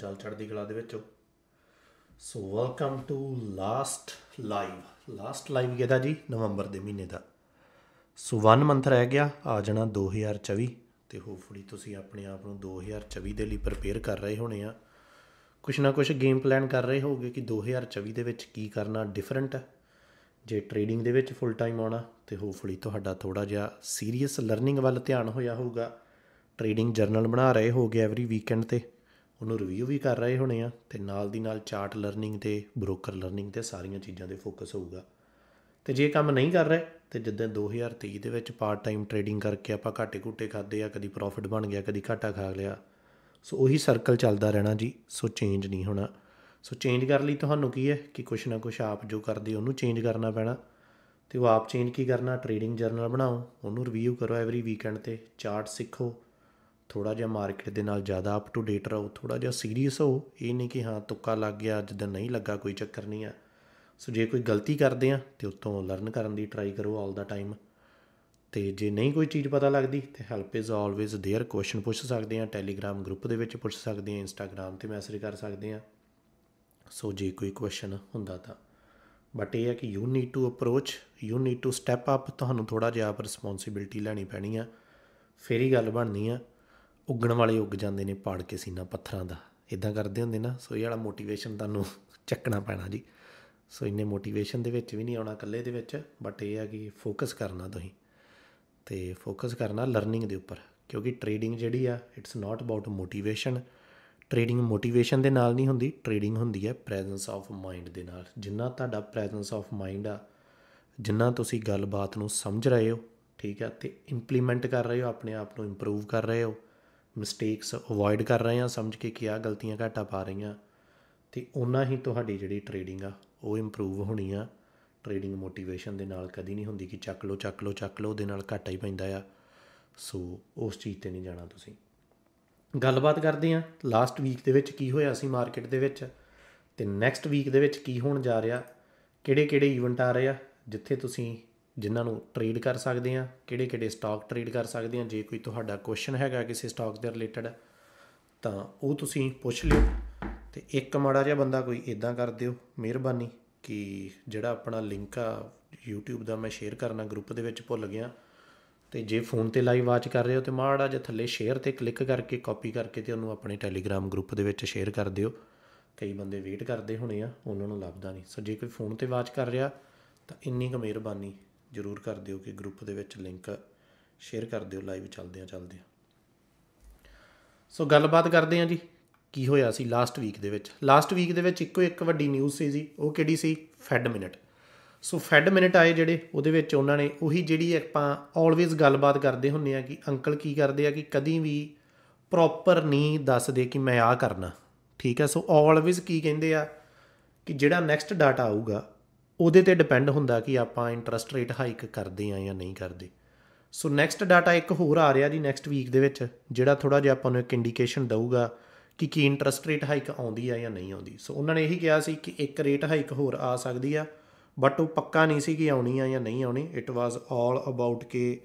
ਚਾਲ ਚੜਦੀ ਕਲਾ ਦੇ ਵਿੱਚੋਂ so welcome to last live last live ਕਿਹਦਾ ਜੀ ਨਵੰਬਰ ਦੇ ਮਹੀਨੇ ਦਾ ਸੋ ਵਨ ਮੰਥ ਰਹਿ ਗਿਆ ਆ ਜਾਣਾ 2024 ਤੇ ਹੋਪਫੁਲੀ ਤੁਸੀਂ ਆਪਣੇ ਆਪ ਨੂੰ 2024 ਦੇ ਲਈ ਪ੍ਰਪੇਅਰ ਕਰ ਰਹੇ ਹੋਣੇ ਆ ਕੁਛ ਨਾ ਕੁਛ ਗੇਮ ਪਲਾਨ ਕਰ ਰਹੇ ਹੋਗੇ ਕਿ 2024 ਦੇ ਵਿੱਚ ਕੀ ਕਰਨਾ ਡਿਫਰੈਂਟ ਹੈ ਜੇ ਟ੍ਰੇਡਿੰਗ ਦੇ ਵਿੱਚ ਫੁੱਲ ਟਾਈਮ ਆਉਣਾ ਤੇ ਹੋਪਫੁਲੀ ਤੁਹਾਡਾ ਥੋੜਾ ਜਿਹਾ ਸੀਰੀਅਸ ਲਰਨਿੰਗ ਵੱਲ ਧਿਆਨ ਹੋਇਆ ਹੋਊਗਾ ਟ੍ਰੇਡਿੰਗ ਜਰਨਲ ਬਣਾ ਰਹੇ ਹੋਗੇ ਐਵਰੀ ਵੀਕਐਂਡ ਤੇ ਉਹਨੂੰ ਰਿਵਿਊ ਵੀ ਕਰ ਰਹੇ ਹੋਣੇ ਆ ਤੇ ਨਾਲ ਦੀ ਨਾਲ ਚਾਰਟ ਲਰਨਿੰਗ ਤੇ ਬ੍ਰੋਕਰ ਲਰਨਿੰਗ ਤੇ ਸਾਰੀਆਂ ਚੀਜ਼ਾਂ ਦੇ ਫੋਕਸ ਹੋਊਗਾ ਤੇ ਜੇ ਕੰਮ ਨਹੀਂ ਕਰ ਰਹੇ ਤੇ ਜਿੱਦਾਂ 2023 ਦੇ ਵਿੱਚ ਪਾਰਟ ਟਾਈਮ ਟਰੇਡਿੰਗ ਕਰਕੇ ਆਪਾਂ ਘਾਟੇ ਘੁੱਟੇ ਖਾਦੇ ਆ ਕਦੀ ਪ੍ਰੋਫਿਟ ਬਣ ਗਿਆ ਕਦੀ ਘਾਟਾ ਖਾ ਲਿਆ ਸੋ ਉਹੀ ਸਰਕਲ ਚੱਲਦਾ ਰਹਿਣਾ ਜੀ ਸੋ ਚੇਂਜ ਨਹੀਂ ਹੋਣਾ ਸੋ ਚੇਂਜ ਕਰ ਲਈ ਤੁਹਾਨੂੰ ਕੀ ਹੈ ਕਿ ਕੁਛ ਨਾ ਕੁਛ ਆਪ ਜੋ ਕਰਦੇ ਉਹਨੂੰ ਚੇਂਜ ਕਰਨਾ ਪੈਣਾ ਤੇ ਉਹ ਆਪ ਚੇਂਜ ਕੀ ਕਰਨਾ ਟ੍ਰੇਡਿੰਗ ਜਰਨਲ ਬਣਾਓ ਉਹਨੂੰ ਰਿਵਿਊ ਕਰੋ ਐਵਰੀ ਵੀਕਐਂਡ ਤੇ ਚਾਰਟ ਸਿੱਖੋ ਥੋੜਾ ਜਿਹਾ ਮਾਰਕੀਟ ਦੇ ਨਾਲ ਜ਼ਿਆਦਾ ਅਪ ਟੂ ਡੇਟ ਰਹੋ ਥੋੜਾ ਜਿਹਾ ਸੀਰੀਅਸ ਹੋ ਇਹ ਨਹੀਂ ਕਿ ਹਾਂ ਤੁੱਕਾ ਲੱਗ ਗਿਆ ਅੱਜ ਦਿਨ ਨਹੀਂ ਲੱਗਾ ਕੋਈ ਚੱਕਰ ਨਹੀਂ ਆ ਸੋ ਜੇ ਕੋਈ ਗਲਤੀ ਕਰਦੇ ਆ ਤੇ ਉਤੋਂ ਲਰਨ ਕਰਨ ਦੀ ਟਰਾਈ ਕਰੋ ਆਲ ਦਾ ਟਾਈਮ ਤੇ ਜੇ ਨਹੀਂ ਕੋਈ ਚੀਜ਼ ਪਤਾ ਲੱਗਦੀ ਤੇ help is always there question ਪੁੱਛ ਸਕਦੇ ਆ ਟੈਲੀਗ੍ਰam ਗਰੁੱਪ ਦੇ ਵਿੱਚ ਪੁੱਛ ਸਕਦੇ ਆ ਇੰਸਟਾਗ੍ਰam ਤੇ ਮੈਸੇਜ ਕਰ ਸਕਦੇ ਆ ਸੋ ਜੇ ਕੋਈ ਕੁਐਸਚਨ ਹੁੰਦਾ ਤਾਂ ਬਟ ਇਹ ਹੈ ਕਿ you need to approach you need to step up ਤੁਹਾਨੂੰ ਥੋੜਾ ਜਿਹਾ ਰਿਸਪੌਂਸਿਬਿਲਟੀ ਲੈਣੀ ਪੈਣੀ ਆ ਫੇਰ ਹੀ ਗੱਲ ਬਣਨੀ ਆ ਉੱਗਣ ਵਾਲੇ ਉੱਗ ਜਾਂਦੇ ਨੇ ਪਾੜ ਕੇ ਸੀਨਾ ਪੱਥਰਾਂ ਦਾ ਇਦਾਂ ਕਰਦੇ ਹੁੰਦੇ ਨਾ ਸੋ ਇਹ ਵਾਲਾ ਮੋਟੀਵੇਸ਼ਨ ਤੁਹਾਨੂੰ ਚੱਕਣਾ ਪੈਣਾ ਜੀ ਸੋ ਇੰਨੇ ਮੋਟੀਵੇਸ਼ਨ ਦੇ ਵਿੱਚ ਵੀ ਨਹੀਂ ਆਉਣਾ ਇਕੱਲੇ ਦੇ ਵਿੱਚ ਬਟ ਇਹ ਆ ਕਿ ਫੋਕਸ ਕਰਨਾ ਤੁਸੀਂ ਤੇ ਫੋਕਸ ਕਰਨਾ ਲਰਨਿੰਗ ਦੇ ਉੱਪਰ ਕਿਉਂਕਿ ਟ੍ਰੇਡਿੰਗ ਜਿਹੜੀ ਆ it's not about motivation trading motivation ਦੇ ਨਾਲ ਨਹੀਂ ਹੁੰਦੀ ਟ੍ਰੇਡਿੰਗ ਹੁੰਦੀ ਹੈ ਪ੍ਰੈਜ਼ੈਂਸ ਆਫ ਮਾਈਂਡ ਦੇ ਨਾਲ ਜਿੰਨਾ ਤੁਹਾਡਾ ਪ੍ਰੈਜ਼ੈਂਸ ਆਫ ਮਾਈਂਡ ਆ ਜਿੰਨਾ ਤੁਸੀਂ ਗੱਲਬਾਤ ਨੂੰ ਸਮਝ ਰਹੇ ਹੋ ਠੀਕ ਹੈ ਤੇ ਇੰਪਲੀਮੈਂਟ ਕਰ ਰਹੇ ਹੋ ਆਪਣੇ ਆਪ ਨੂੰ ਇੰਪਰੂਵ ਕਰ ਰਹੇ ਹੋ ਮਿਸਟੇਕਸ ਅਵੋਇਡ ਕਰ ਰਹੇ ਹਾਂ ਸਮਝ ਕੇ ਕਿ ਆ ਗਲਤੀਆਂ ਘਾਟਾ ਪਾ ਰਹੀਆਂ ਤੇ ਉਹਨਾਂ ਹੀ ਤੁਹਾਡੀ ਜਿਹੜੀ ਟਰੇਡਿੰਗ ਆ ਉਹ ਇੰਪਰੂਵ ਹੋਣੀ ਆ ਟਰੇਡਿੰਗ ਮੋਟੀਵੇਸ਼ਨ ਦੇ ਨਾਲ ਕਦੀ ਨਹੀਂ ਹੁੰਦੀ ਕਿ ਚੱਕ ਲੋ ਚੱਕ ਲੋ ਚੱਕ ਲੋ ਦੇ ਨਾਲ ਘਾਟਾ ਹੀ ਪੈਂਦਾ ਆ ਸੋ ਉਸ ਚੀਜ਼ ਤੇ ਨਹੀਂ ਜਾਣਾ ਤੁਸੀਂ ਗੱਲਬਾਤ ਕਰਦੇ ਆ ਲਾਸਟ ਵੀਕ ਦੇ ਵਿੱਚ ਕੀ ਹੋਇਆ ਸੀ ਮਾਰਕੀਟ ਦੇ ਵਿੱਚ ਤੇ ਨੈਕਸਟ ਵੀਕ ਦੇ ਵਿੱਚ ਕੀ ਹੋਣ ਜਾ ਰਿਹਾ ਕਿਹੜੇ-ਕਿਹੜੇ ਇਵੈਂਟ ਆ ਰਹੇ ਆ ਜਿੱਥੇ ਤੁਸੀਂ ਜਿਨ੍ਹਾਂ ਨੂੰ ਟ੍ਰੇਡ ਕਰ ਸਕਦੇ ਆ ਕਿਹੜੇ ਕਿਹੜੇ ਸਟਾਕ ਟ੍ਰੇਡ ਕਰ ਸਕਦੇ ਆ ਜੇ ਕੋਈ ਤੁਹਾਡਾ ਕੁਐਸਚਨ ਹੈਗਾ ਕਿਸੇ ਸਟਾਕ ਦੇ ਰਿਲੇਟਡ ਤਾਂ ਉਹ ਤੁਸੀਂ ਪੁੱਛ ਲਿਓ ਤੇ ਇੱਕ ਮਾੜਾ ਜਿਹਾ ਬੰਦਾ ਕੋਈ ਇਦਾਂ ਕਰ ਦਿਓ ਮਿਹਰਬਾਨੀ ਕਿ ਜਿਹੜਾ ਆਪਣਾ ਲਿੰਕ ਆ YouTube ਦਾ ਮੈਂ ਸ਼ੇਅਰ ਕਰਨਾ ਗਰੁੱਪ ਦੇ ਵਿੱਚ ਭੁੱਲ ਗਿਆ ਤੇ ਜੇ ਫੋਨ ਤੇ ਲਾਈਵ ਵਾਚ ਕਰ ਰਹੇ ਹੋ ਤੇ ਮਾੜਾ ਜਿਹਾ ਥੱਲੇ ਸ਼ੇਅਰ ਤੇ ਕਲਿੱਕ ਕਰਕੇ ਕਾਪੀ ਕਰਕੇ ਤੇ ਉਹਨੂੰ ਆਪਣੇ ਟੈਲੀਗ੍ਰਾਮ ਗਰੁੱਪ ਦੇ ਵਿੱਚ ਸ਼ੇਅਰ ਕਰ ਦਿਓ ਕਈ ਬੰਦੇ ਵੇਟ ਕਰਦੇ ਹੋਣੇ ਆ ਉਹਨਾਂ ਨੂੰ ਲੱਭਦਾ ਨਹੀਂ ਸੋ ਜੇ ਕੋਈ ਫੋਨ ਤੇ ਵਾਚ ਕਰ ਰਿਹਾ ਤਾਂ ਇੰਨੀ ਕੁ ਮਿਹਰਬਾਨੀ ਜ਼ਰੂਰ ਕਰ ਦਿਓ ਕਿ ਗਰੁੱਪ ਦੇ ਵਿੱਚ ਲਿੰਕ ਸ਼ੇਅਰ ਕਰ ਦਿਓ ਲਾਈਵ ਚੱਲਦਿਆਂ ਚੱਲਦਿਆਂ ਸੋ ਗੱਲਬਾਤ ਕਰਦੇ ਆ ਜੀ ਕੀ ਹੋਇਆ ਸੀ ਲਾਸਟ ਵੀਕ ਦੇ ਵਿੱਚ ਲਾਸਟ ਵੀਕ ਦੇ ਵਿੱਚ ਇੱਕੋ ਇੱਕ ਵੱਡੀ ਨਿਊਜ਼ ਸੀ ਜੀ ਉਹ ਕਿਹੜੀ ਸੀ Fed minute so Fed minute ਆਏ ਜਿਹੜੇ ਉਹਦੇ ਵਿੱਚ ਉਹਨਾਂ ਨੇ ਉਹੀ ਜਿਹੜੀ ਆਪਾਂ ਆਲਵੇਜ਼ ਗੱਲਬਾਤ ਕਰਦੇ ਹੁੰਨੇ ਆ ਕਿ ਅੰਕਲ ਕੀ ਕਰਦੇ ਆ ਕਿ ਕਦੀ ਵੀ ਪ੍ਰੋਪਰ ਨਹੀਂ ਦੱਸਦੇ ਕਿ ਮੈਂ ਆ ਕਰਨਾ ਠੀਕ ਹੈ ਸੋ ਆਲਵੇਜ਼ ਕੀ ਕਹਿੰਦੇ ਆ ਕਿ ਜਿਹੜਾ ਨੈਕਸਟ ਡਾਟਾ ਆਊਗਾ ਉਹਦੇ ਤੇ ਡਿਪੈਂਡ ਹੁੰਦਾ ਕਿ ਆਪਾਂ ਇੰਟਰਸਟ ਰੇਟ ਹਾਈਕ ਕਰਦੇ ਆ ਜਾਂ ਨਹੀਂ ਕਰਦੇ ਸੋ ਨੈਕਸਟ ਡਾਟਾ ਇੱਕ ਹੋਰ ਆ ਰਿਹਾ ਜੀ ਨੈਕਸਟ ਵੀਕ ਦੇ ਵਿੱਚ ਜਿਹੜਾ ਥੋੜਾ ਜਿਹਾ ਆਪਾਂ ਨੂੰ ਇੱਕ ਇੰਡੀਕੇਸ਼ਨ ਦਊਗਾ ਕਿ ਕੀ ਇੰਟਰਸਟ ਰੇਟ ਹਾਈਕ ਆਉਂਦੀ ਆ ਜਾਂ ਨਹੀਂ ਆਉਂਦੀ ਸੋ ਉਹਨਾਂ ਨੇ ਇਹੀ ਕਿਹਾ ਸੀ ਕਿ ਇੱਕ ਰੇਟ ਹਾਈਕ ਹੋਰ ਆ ਸਕਦੀ ਆ ਬਟ ਉਹ ਪੱਕਾ ਨਹੀਂ ਸੀ ਕਿ ਆਉਣੀ ਆ ਜਾਂ ਨਹੀਂ ਆਉਣੀ ਇਟ ਵਾਸ ਆਲ ਅਬਾਊਟ ਕਿ